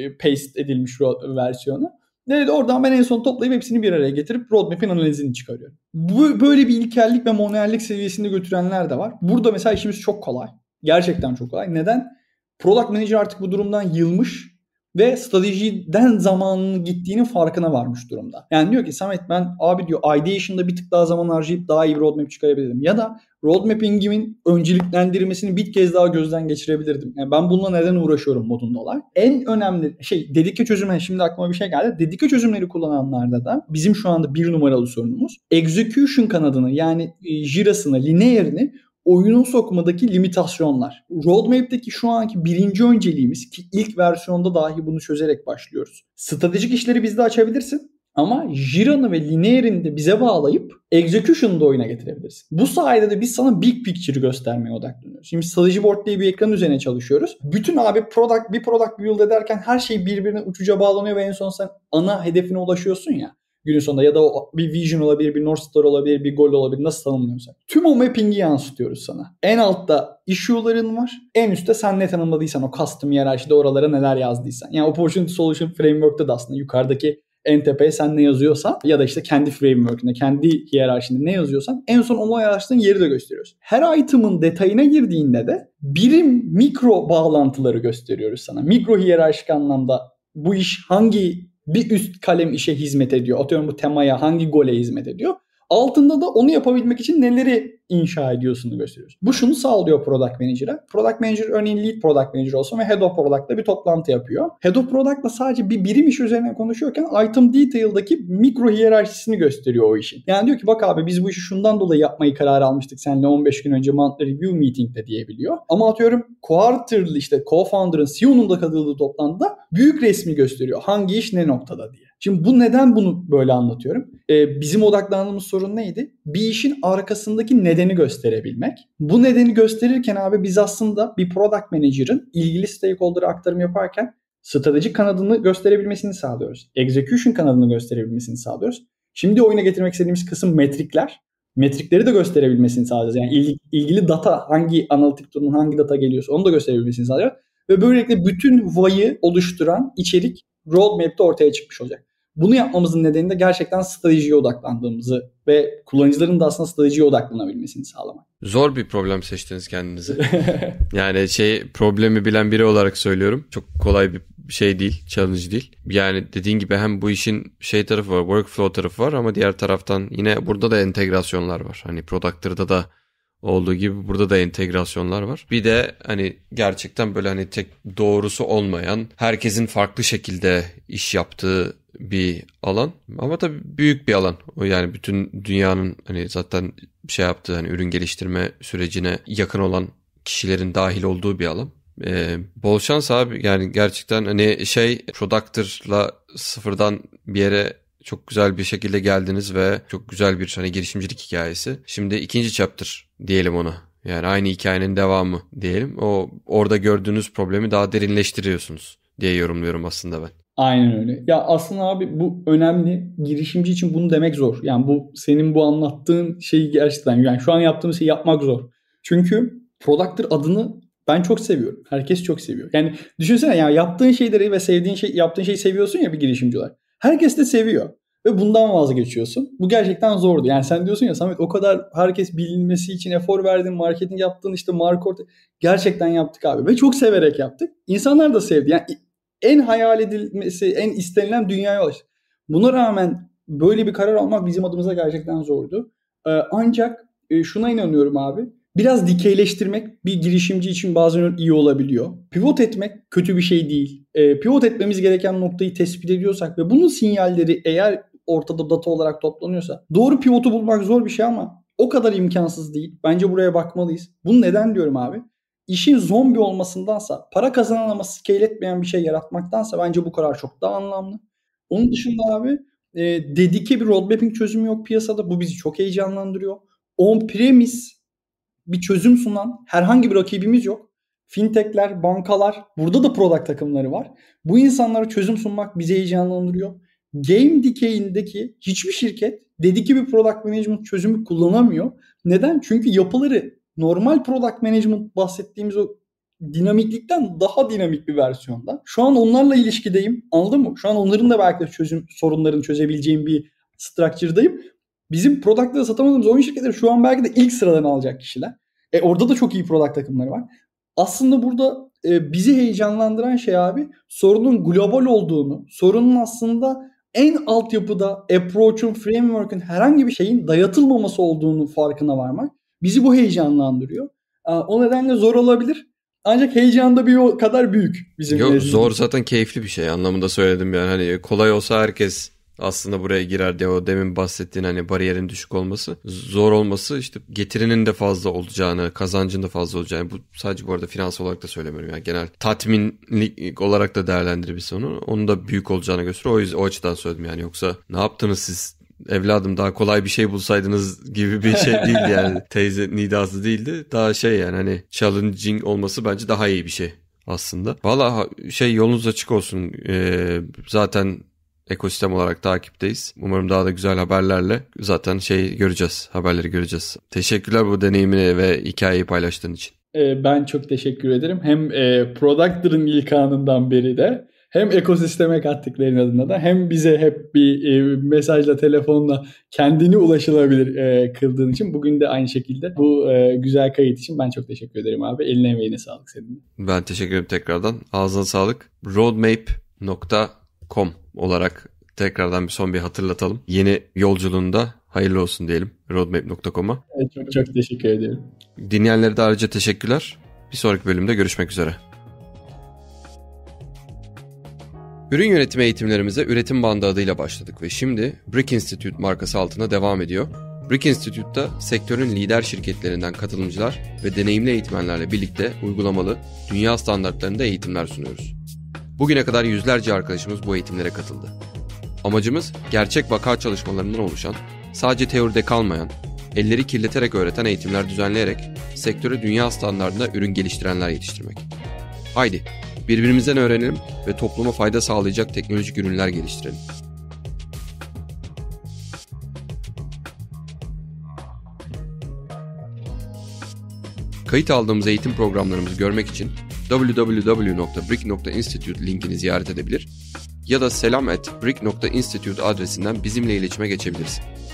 e, paste edilmiş versiyonu. Dedi oradan ben en son toplayıp hepsini bir araya getirip roadmap'in analizini çıkarıyorum. Bu, böyle bir ilkellik ve monellik seviyesinde götürenler de var. Burada mesela işimiz çok kolay. Gerçekten çok kolay. Neden? Product Manager artık bu durumdan yılmış ve stratejiden zamanının gittiğinin farkına varmış durumda. Yani diyor ki Samet ben abi diyor ideation'da bir tık daha zaman harcayıp daha iyi bir roadmap çıkarabilirdim. Ya da roadmap'ingimin önceliklendirmesini bir kez daha gözden geçirebilirdim. Yani ben bununla neden uğraşıyorum modundalar. En önemli şey dedike çözüme şimdi aklıma bir şey geldi. Dedike çözümleri kullananlarda da bizim şu anda bir numaralı sorunumuz execution kanadını yani e, jirasını, linearini. Oyunu sokmadaki limitasyonlar. Roadmap'teki şu anki birinci önceliğimiz ki ilk versiyonda dahi bunu çözerek başlıyoruz. Stratejik işleri bizde açabilirsin. Ama Jira'nı ve Linear'ini de bize bağlayıp da oyuna getirebiliriz. Bu sayede de biz sana Big picture göstermeye odaklanıyoruz. Şimdi Strategy Board diye bir ekran üzerine çalışıyoruz. Bütün abi product, bir product build ederken her şey birbirine uçuca bağlanıyor ve en son sen ana hedefine ulaşıyorsun ya günün sonunda ya da o bir vision olabilir, bir North Star olabilir, bir gol olabilir nasıl tanımlıyorsak. Tüm o mapping'i yansıtıyoruz sana. En altta issue'ların var. En üstte sen ne tanımladıysan o custom yerarşide oralara neler yazdıysan. Yani Opportunity Solution Framework'ta da aslında yukarıdaki en tepeye sen ne yazıyorsan ya da işte kendi framework'ünde, kendi hiyerarşinde ne yazıyorsan en son onu hiyerarşinin yeri de gösteriyoruz. Her item'ın detayına girdiğinde de birim mikro bağlantıları gösteriyoruz sana. Mikro hiyerarşik anlamda bu iş hangi bir üst kalem işe hizmet ediyor. Atıyorum bu temaya hangi gole hizmet ediyor. Altında da onu yapabilmek için neleri inşa ediyorsun gösteriyoruz. Bu şunu sağlıyor product manager'a. Product manager örneğin lead product manager olsun ve head of product'la bir toplantı yapıyor. Head of product'la sadece bir birim iş üzerine konuşuyorken item detail'daki mikro hiyerarşisini gösteriyor o işin. Yani diyor ki bak abi biz bu işi şundan dolayı yapmayı karar almıştık seninle 15 gün önce monthly review meeting'de diyebiliyor. Ama atıyorum quarterly işte co-founder'ın CEO'nun da katıldığı toplantıda büyük resmi gösteriyor. Hangi iş ne noktada diye. Şimdi bu neden bunu böyle anlatıyorum? Ee, bizim odaklandığımız sorun neydi? Bir işin arkasındaki nedeni gösterebilmek. Bu nedeni gösterirken abi biz aslında bir product manager'ın ilgili stakeholder'a aktarım yaparken stratejik kanadını gösterebilmesini sağlıyoruz. Execution kanadını gösterebilmesini sağlıyoruz. Şimdi oyuna getirmek istediğimiz kısım metrikler. Metrikleri de gösterebilmesini sağlıyoruz. Yani ilgili data hangi analitik durumun hangi data geliyorsa onu da gösterebilmesini sağlıyor. Ve böylelikle bütün Vay'ı oluşturan içerik roadmap'te ortaya çıkmış olacak. Bunu yapmamızın nedeni de gerçekten stratejiye odaklandığımızı ve kullanıcıların da aslında stratejiye odaklanabilmesini sağlamak. Zor bir problem seçtiniz kendinizi. yani şey problemi bilen biri olarak söylüyorum. Çok kolay bir şey değil, challenge değil. Yani dediğin gibi hem bu işin şey tarafı var, workflow tarafı var ama diğer taraftan yine burada da entegrasyonlar var. Hani product'larda da olduğu gibi burada da entegrasyonlar var. Bir de hani gerçekten böyle hani tek doğrusu olmayan herkesin farklı şekilde iş yaptığı bir alan ama tabii büyük bir alan. O yani bütün dünyanın hani zaten şey yaptığı hani ürün geliştirme sürecine yakın olan kişilerin dahil olduğu bir alan. Ee, bol şans abi yani gerçekten hani şey product'la sıfırdan bir yere çok güzel bir şekilde geldiniz ve çok güzel bir hani girişimcilik hikayesi. Şimdi ikinci chapter diyelim ona. Yani aynı hikayenin devamı diyelim. O orada gördüğünüz problemi daha derinleştiriyorsunuz diye yorumluyorum aslında ben. Aynen öyle. Ya aslında abi bu önemli. Girişimci için bunu demek zor. Yani bu senin bu anlattığın şeyi gerçekten yani şu an yaptığımız şeyi yapmak zor. Çünkü Productor adını ben çok seviyorum. Herkes çok seviyor. Yani düşünsene ya yaptığın şeyleri ve sevdiğin şey yaptığın şeyi seviyorsun ya bir girişimci olarak. Herkes de seviyor. Ve bundan vazgeçiyorsun. Bu gerçekten zordu. Yani sen diyorsun ya Samet o kadar herkes bilinmesi için efor verdin, marketing yaptın, işte markort gerçekten yaptık abi. Ve çok severek yaptık. İnsanlar da sevdi. Yani en hayal edilmesi, en istenilen dünyaya ulaştık. Buna rağmen böyle bir karar almak bizim adımıza gerçekten zordu. Ee, ancak e, şuna inanıyorum abi. Biraz dikeyleştirmek bir girişimci için bazen iyi olabiliyor. Pivot etmek kötü bir şey değil. E, pivot etmemiz gereken noktayı tespit ediyorsak ve bunun sinyalleri eğer ortada data olarak toplanıyorsa doğru pivotu bulmak zor bir şey ama o kadar imkansız değil. Bence buraya bakmalıyız. Bunu neden diyorum abi? İşin zombi olmasındansa, para kazanan ama scale etmeyen bir şey yaratmaktansa bence bu karar çok daha anlamlı. Onun dışında abi e, dedike bir road mapping çözümü yok piyasada. Bu bizi çok heyecanlandırıyor. On-premise bir çözüm sunan herhangi bir rakibimiz yok. Fintechler, bankalar, burada da product takımları var. Bu insanlara çözüm sunmak bizi heyecanlandırıyor. Game dikeyindeki hiçbir şirket dediki bir product management çözümü kullanamıyor. Neden? Çünkü yapıları normal product management bahsettiğimiz o dinamiklikten daha dinamik bir versiyonda. Şu an onlarla ilişkideyim. Anladın mı? Şu an onların da belki de çözüm sorunlarını çözebileceğim bir structure'dayım. Bizim product'ları satamadığımız oyun şirketleri şu an belki de ilk sıralarını alacak kişiler. E orada da çok iyi product takımları var. Aslında burada e, bizi heyecanlandıran şey abi sorunun global olduğunu, sorunun aslında en altyapıda approach'un, framework'ün herhangi bir şeyin dayatılmaması olduğunu farkına varmak bizi bu heyecanlandırıyor. E, o nedenle zor olabilir. Ancak heyecan da bir o kadar büyük bizim. Yok zor zaten keyifli bir şey anlamında söyledim yani hani kolay olsa herkes aslında buraya girer diye o demin bahsettiğin hani bariyerin düşük olması zor olması işte getirinin de fazla olacağını kazancın da fazla olacağını bu sadece bu arada finans olarak da söylemiyorum yani genel tatminlik olarak da değerlendirebilse onu onun da büyük olacağını gösteriyor o, yüzden, o açıdan söyledim yani yoksa ne yaptınız siz evladım daha kolay bir şey bulsaydınız gibi bir şey değildi yani. Teyze nidası değildi. Daha şey yani hani challenging olması bence daha iyi bir şey aslında. Valla şey yolunuz açık olsun. Ee, zaten ekosistem olarak takipteyiz. Umarım daha da güzel haberlerle zaten şey göreceğiz, haberleri göreceğiz. Teşekkürler bu deneyimini ve hikayeyi paylaştığın için. Ee, ben çok teşekkür ederim. Hem e, Productor'ın ilk anından beri de hem ekosisteme kattıkların adına da hem bize hep bir e, mesajla telefonla kendini ulaşılabilir e, kıldığın için bugün de aynı şekilde bu güzel kayıt için ben çok teşekkür ederim abi. Eline emeğine sağlık senin. Ben teşekkür ederim tekrardan. Ağzına sağlık. roadmap.com olarak tekrardan bir son bir hatırlatalım. Yeni yolculuğunda hayırlı olsun diyelim roadmap.com'a. Evet, çok çok teşekkür ederim. Dinleyenlere de ayrıca teşekkürler. Bir sonraki bölümde görüşmek üzere. Ürün yönetimi eğitimlerimize üretim bandı adıyla başladık ve şimdi Brick Institute markası altında devam ediyor. Brick Institute'da sektörün lider şirketlerinden katılımcılar ve deneyimli eğitmenlerle birlikte uygulamalı, dünya standartlarında eğitimler sunuyoruz. Bugüne kadar yüzlerce arkadaşımız bu eğitimlere katıldı. Amacımız gerçek vaka çalışmalarından oluşan, sadece teoride kalmayan, elleri kirleterek öğreten eğitimler düzenleyerek sektörü dünya standartında ürün geliştirenler yetiştirmek. Haydi birbirimizden öğrenelim ve topluma fayda sağlayacak teknolojik ürünler geliştirelim. Kayıt aldığımız eğitim programlarımızı görmek için www.brick.institute linkini ziyaret edebilir ya da selam at brick.institute adresinden bizimle iletişime geçebilirsin.